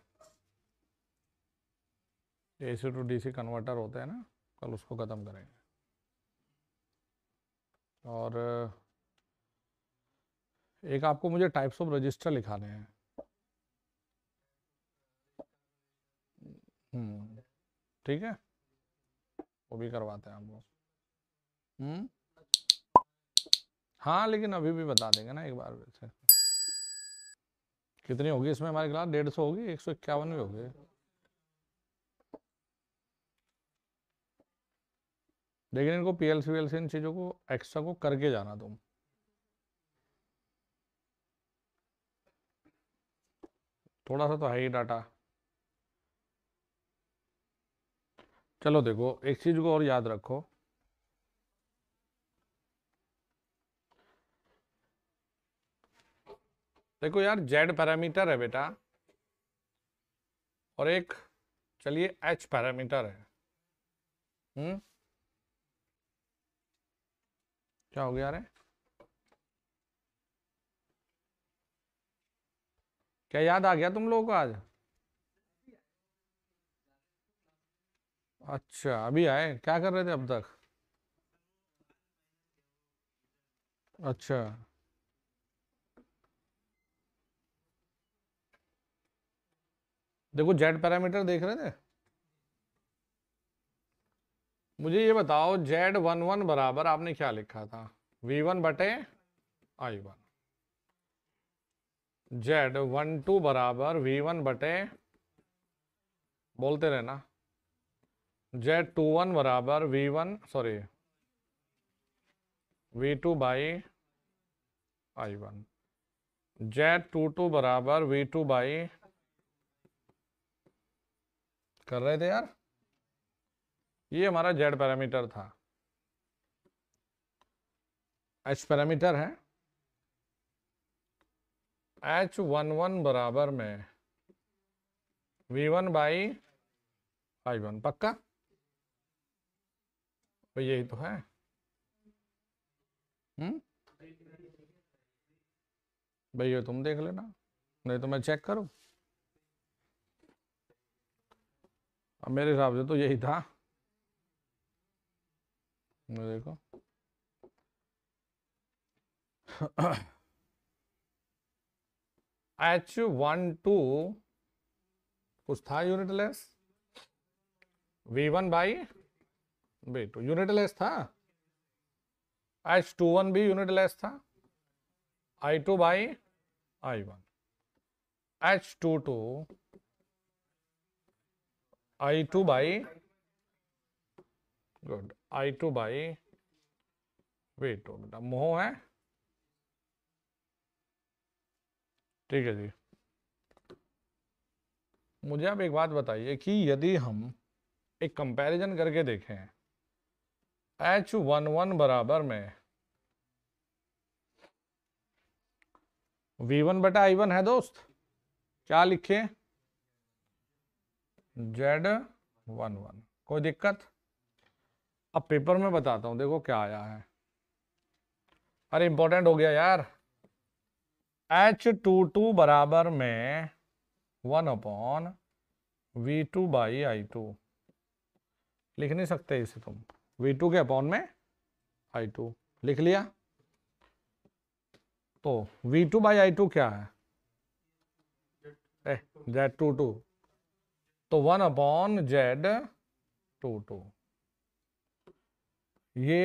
A C to D C converter होता है ना कल उसको ख़त्म करेंगे और एक आपको मुझे टाइप्स ऑफ रजिस्टर लिखाने हैं हम्म, ठीक है वो भी करवाते हैं हम लोग हम्म हाँ लेकिन अभी भी बता देंगे ना एक बार वैसे कितनी होगी इसमें हमारी क्लास डेढ़ सौ होगी एक सौ इक्यावन भी होगी लेकिन इनको पीएलसी वीएलसी इन चीज़ों को एक्स्ट्रा को करके जाना तुम थोड़ा सा तो है ही डाटा चलो देखो एक चीज़ को और याद रखो देखो यार जेड पैरामीटर है बेटा और एक चलिए एच पैरामीटर है हम्म क्या हो गया अरे क्या याद आ गया तुम लोगों को आज अच्छा अभी आए क्या कर रहे थे अब तक अच्छा देखो जेड पैरामीटर देख रहे थे मुझे ये बताओ जेड वन वन बराबर आपने क्या लिखा था वी वन बटे I one Z one two बराबर वी वन बटे बोलते रहना जेड टू वन बराबर V one sorry V two by I one Z two two बराबर वी टू बाई कर रहे थे यार ये हमारा जेड पैरामीटर था एच पैरामीटर है एच वन वन बराबर में V one by five one पक्का तो यही तो है हम्म? भैया तुम देख लेना नहीं तो मैं चेक करूं अब मेरे हिसाब से तो यही था देखो एच वन टू कुछ था unitless V one by B two unitless था एच टू वन भी यूनिटलेस था I two by I one H two two I two by good I two by V two बेटा mho है ठीक है जी मुझे आप एक बात बताइए कि यदि हम एक कंपैरिजन करके देखें एच वन वन बराबर में वी वन बटा आई वन है दोस्त क्या लिखे जेड वन वन कोई दिक्कत अब पेपर में बताता हूं देखो क्या आया है अरे इंपॉर्टेंट हो गया यार एच टू टू बराबर में one upon V two by I two लिख नहीं सकते इसे तुम वी टू के अपॉन में आई टू लिख लिया तो V two by I two क्या है जेड टू टू तो one upon Z two two ये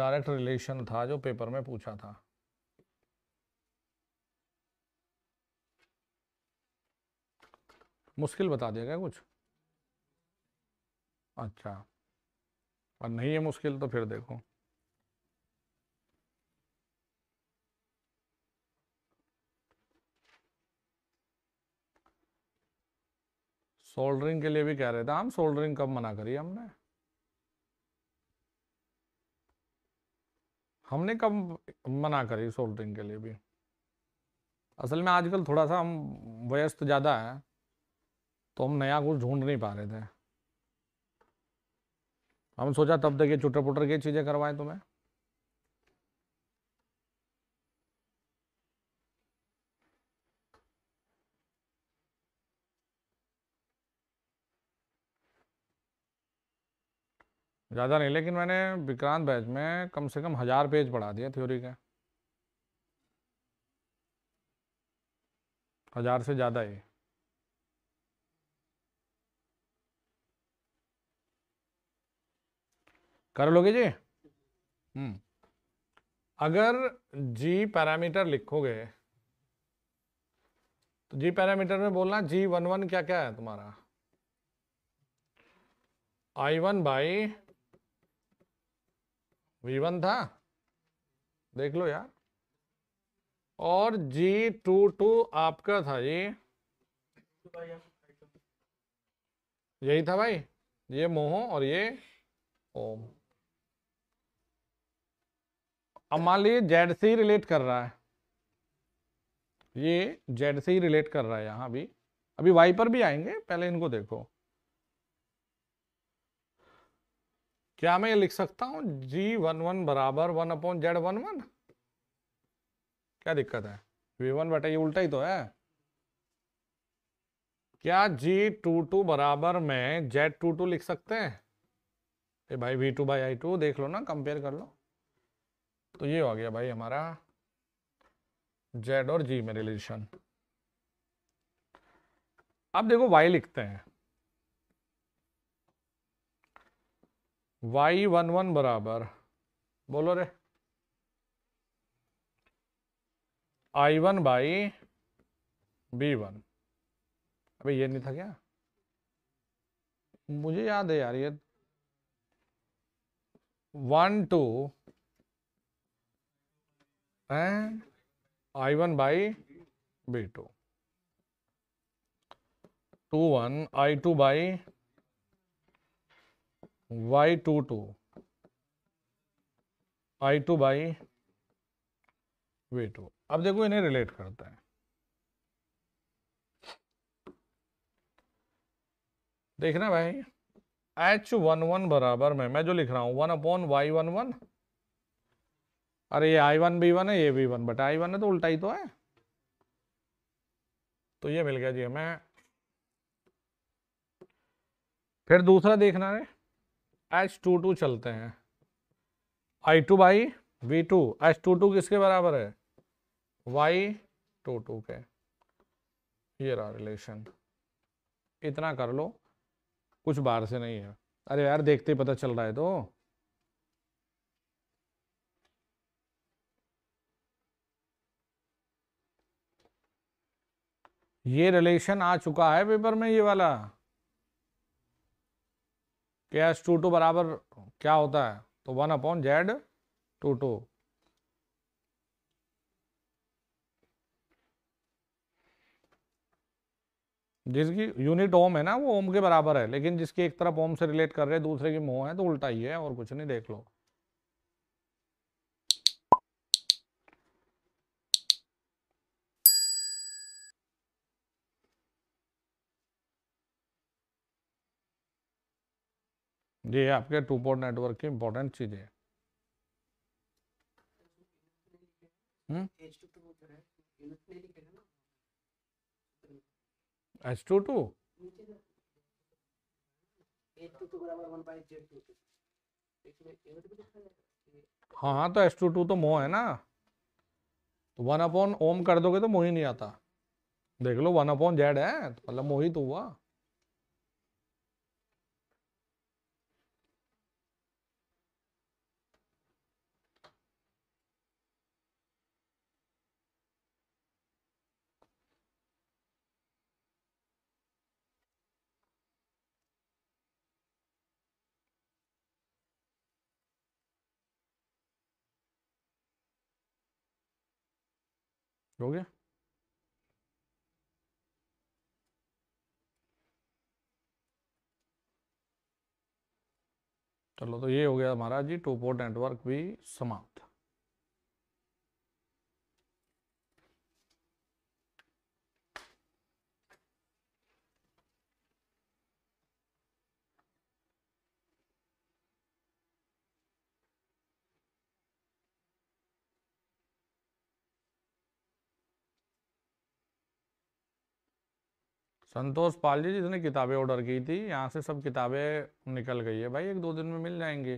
डायरेक्ट रिलेशन था जो पेपर में पूछा था मुश्किल बता क्या कुछ अच्छा और नहीं है मुश्किल तो फिर देखो सोल्डरिंग के लिए भी कह रहे थे हम सोल्डरिंग कब मना करी हमने हमने कब मना करी सोल्डरिंग के लिए भी असल में आजकल थोड़ा सा हम व्यस्त ज़्यादा है तो हम नया कुछ ढूंढ नहीं पा रहे थे हम सोचा तब तक ये चुटर पुटर की चीज़ें करवाएं तुम्हें ज़्यादा नहीं लेकिन मैंने विक्रांत बैच में कम से कम हज़ार पेज पढ़ा दिए थ्योरी के हज़ार से ज़्यादा ही कर लोगे जी हम्म अगर जी पैरामीटर लिखोगे तो जी पैरामीटर में बोलना जी वन वन क्या क्या है तुम्हारा I one by V one था देख लो यार और जी टू टू आपका था ये यही था भाई ये मोहो और ये ओम अब मान ली जेड से ही रिलेट कर रहा है ये जेड से ही रिलेट कर रहा है यहाँ भी अभी वाई पर भी आएंगे पहले इनको देखो क्या मैं ये लिख सकता हूं जी वन वन बराबर one upon Z one one क्या दिक्कत है वी वन बटे ये उल्टा ही तो है क्या जी टू टू बराबर में जेड टू टू लिख सकते हैं ए भाई V two by I two देख लो ना कंपेयर कर लो तो ये हो गया भाई हमारा जेड और जी में रिलेशन अब देखो वाई लिखते हैं वाई वन वन बराबर बोलो रे I one by B one अभी ये नहीं था क्या मुझे याद है यार ये one two and I one by B two two one I two by Y two two I two by V two अब देखो इन्हें रिलेट करता है देखना भाई एच वन वन बराबर में मैं जो लिख रहा हूं one upon Y one one अरे ये आई वन बी वन है ये B one but I one है तो उल्टा ही तो है तो ये मिल गया जी हमें फिर दूसरा देखना है एच टू टू चलते हैं I two by V two H two two किसके बराबर है वाई टू टू के ये रहा रिलेशन इतना कर लो कुछ बाहर से नहीं है अरे यार देखते ही पता चल रहा है तो ये रिलेशन आ चुका है पेपर में ये वाला के एस टू टू बराबर क्या होता है तो one upon Z two two जिसकी यूनिट ओम है ना वो ओम के बराबर है लेकिन जिसकी एक तरफ ओम से रिलेट कर रहे हैं दूसरे की मोह है तो उल्टा ही है और कुछ नहीं देख लो ये आपके टू पोर्ट नेटवर्क की इम्पोर्टेंट चीज है एच टू टू हाँ हाँ तो एस टू टू तो मोह है ना तो वन अपॉन ओम कर दोगे तो मोह ही नहीं आता देख लो वन अपॉन जेड है तो मतलब मोहित तो हुआ हो गया चलो तो ये हो गया हमारा जी टू पोर्ट नेटवर्क भी समाप्त संतोष पाल जी जिसने किताबें ऑर्डर की थी यहाँ से सब किताबें निकल गई है भाई एक दो दिन में मिल जाएंगे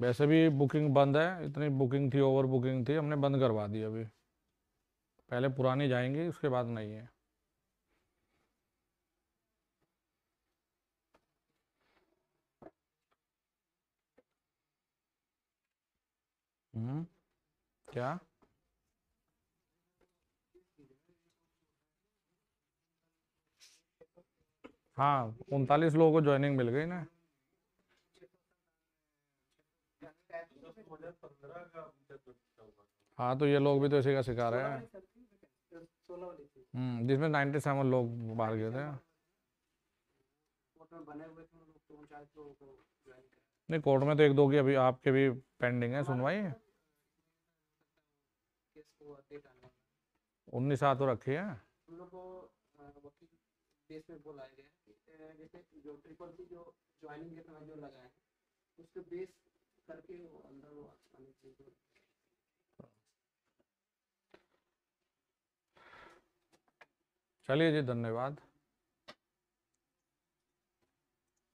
वैसे भी बुकिंग बंद है इतनी बुकिंग थी ओवर बुकिंग थी हमने बंद करवा दी अभी पहले पुरानी जाएंगी उसके बाद नहीं है हम्म क्या हाँ उनतालीस लोगों को ज्वाइनिंग मिल गई ना हाँ तो ये लोग भी तो इसी का शिकार है हम्म, जिसमें नाइन्टी सेवन लोग बाहर गए थे नहीं कोर्ट में तो एक दो की अभी आपके भी पेंडिंग है सुनवाई उन्नीस सात तो रखी है जैसे जो ट्रिपल सी जो ज्वाइनिंग के समय जो बेस करके वो अंदर वो चाहिए चलिए जी धन्यवाद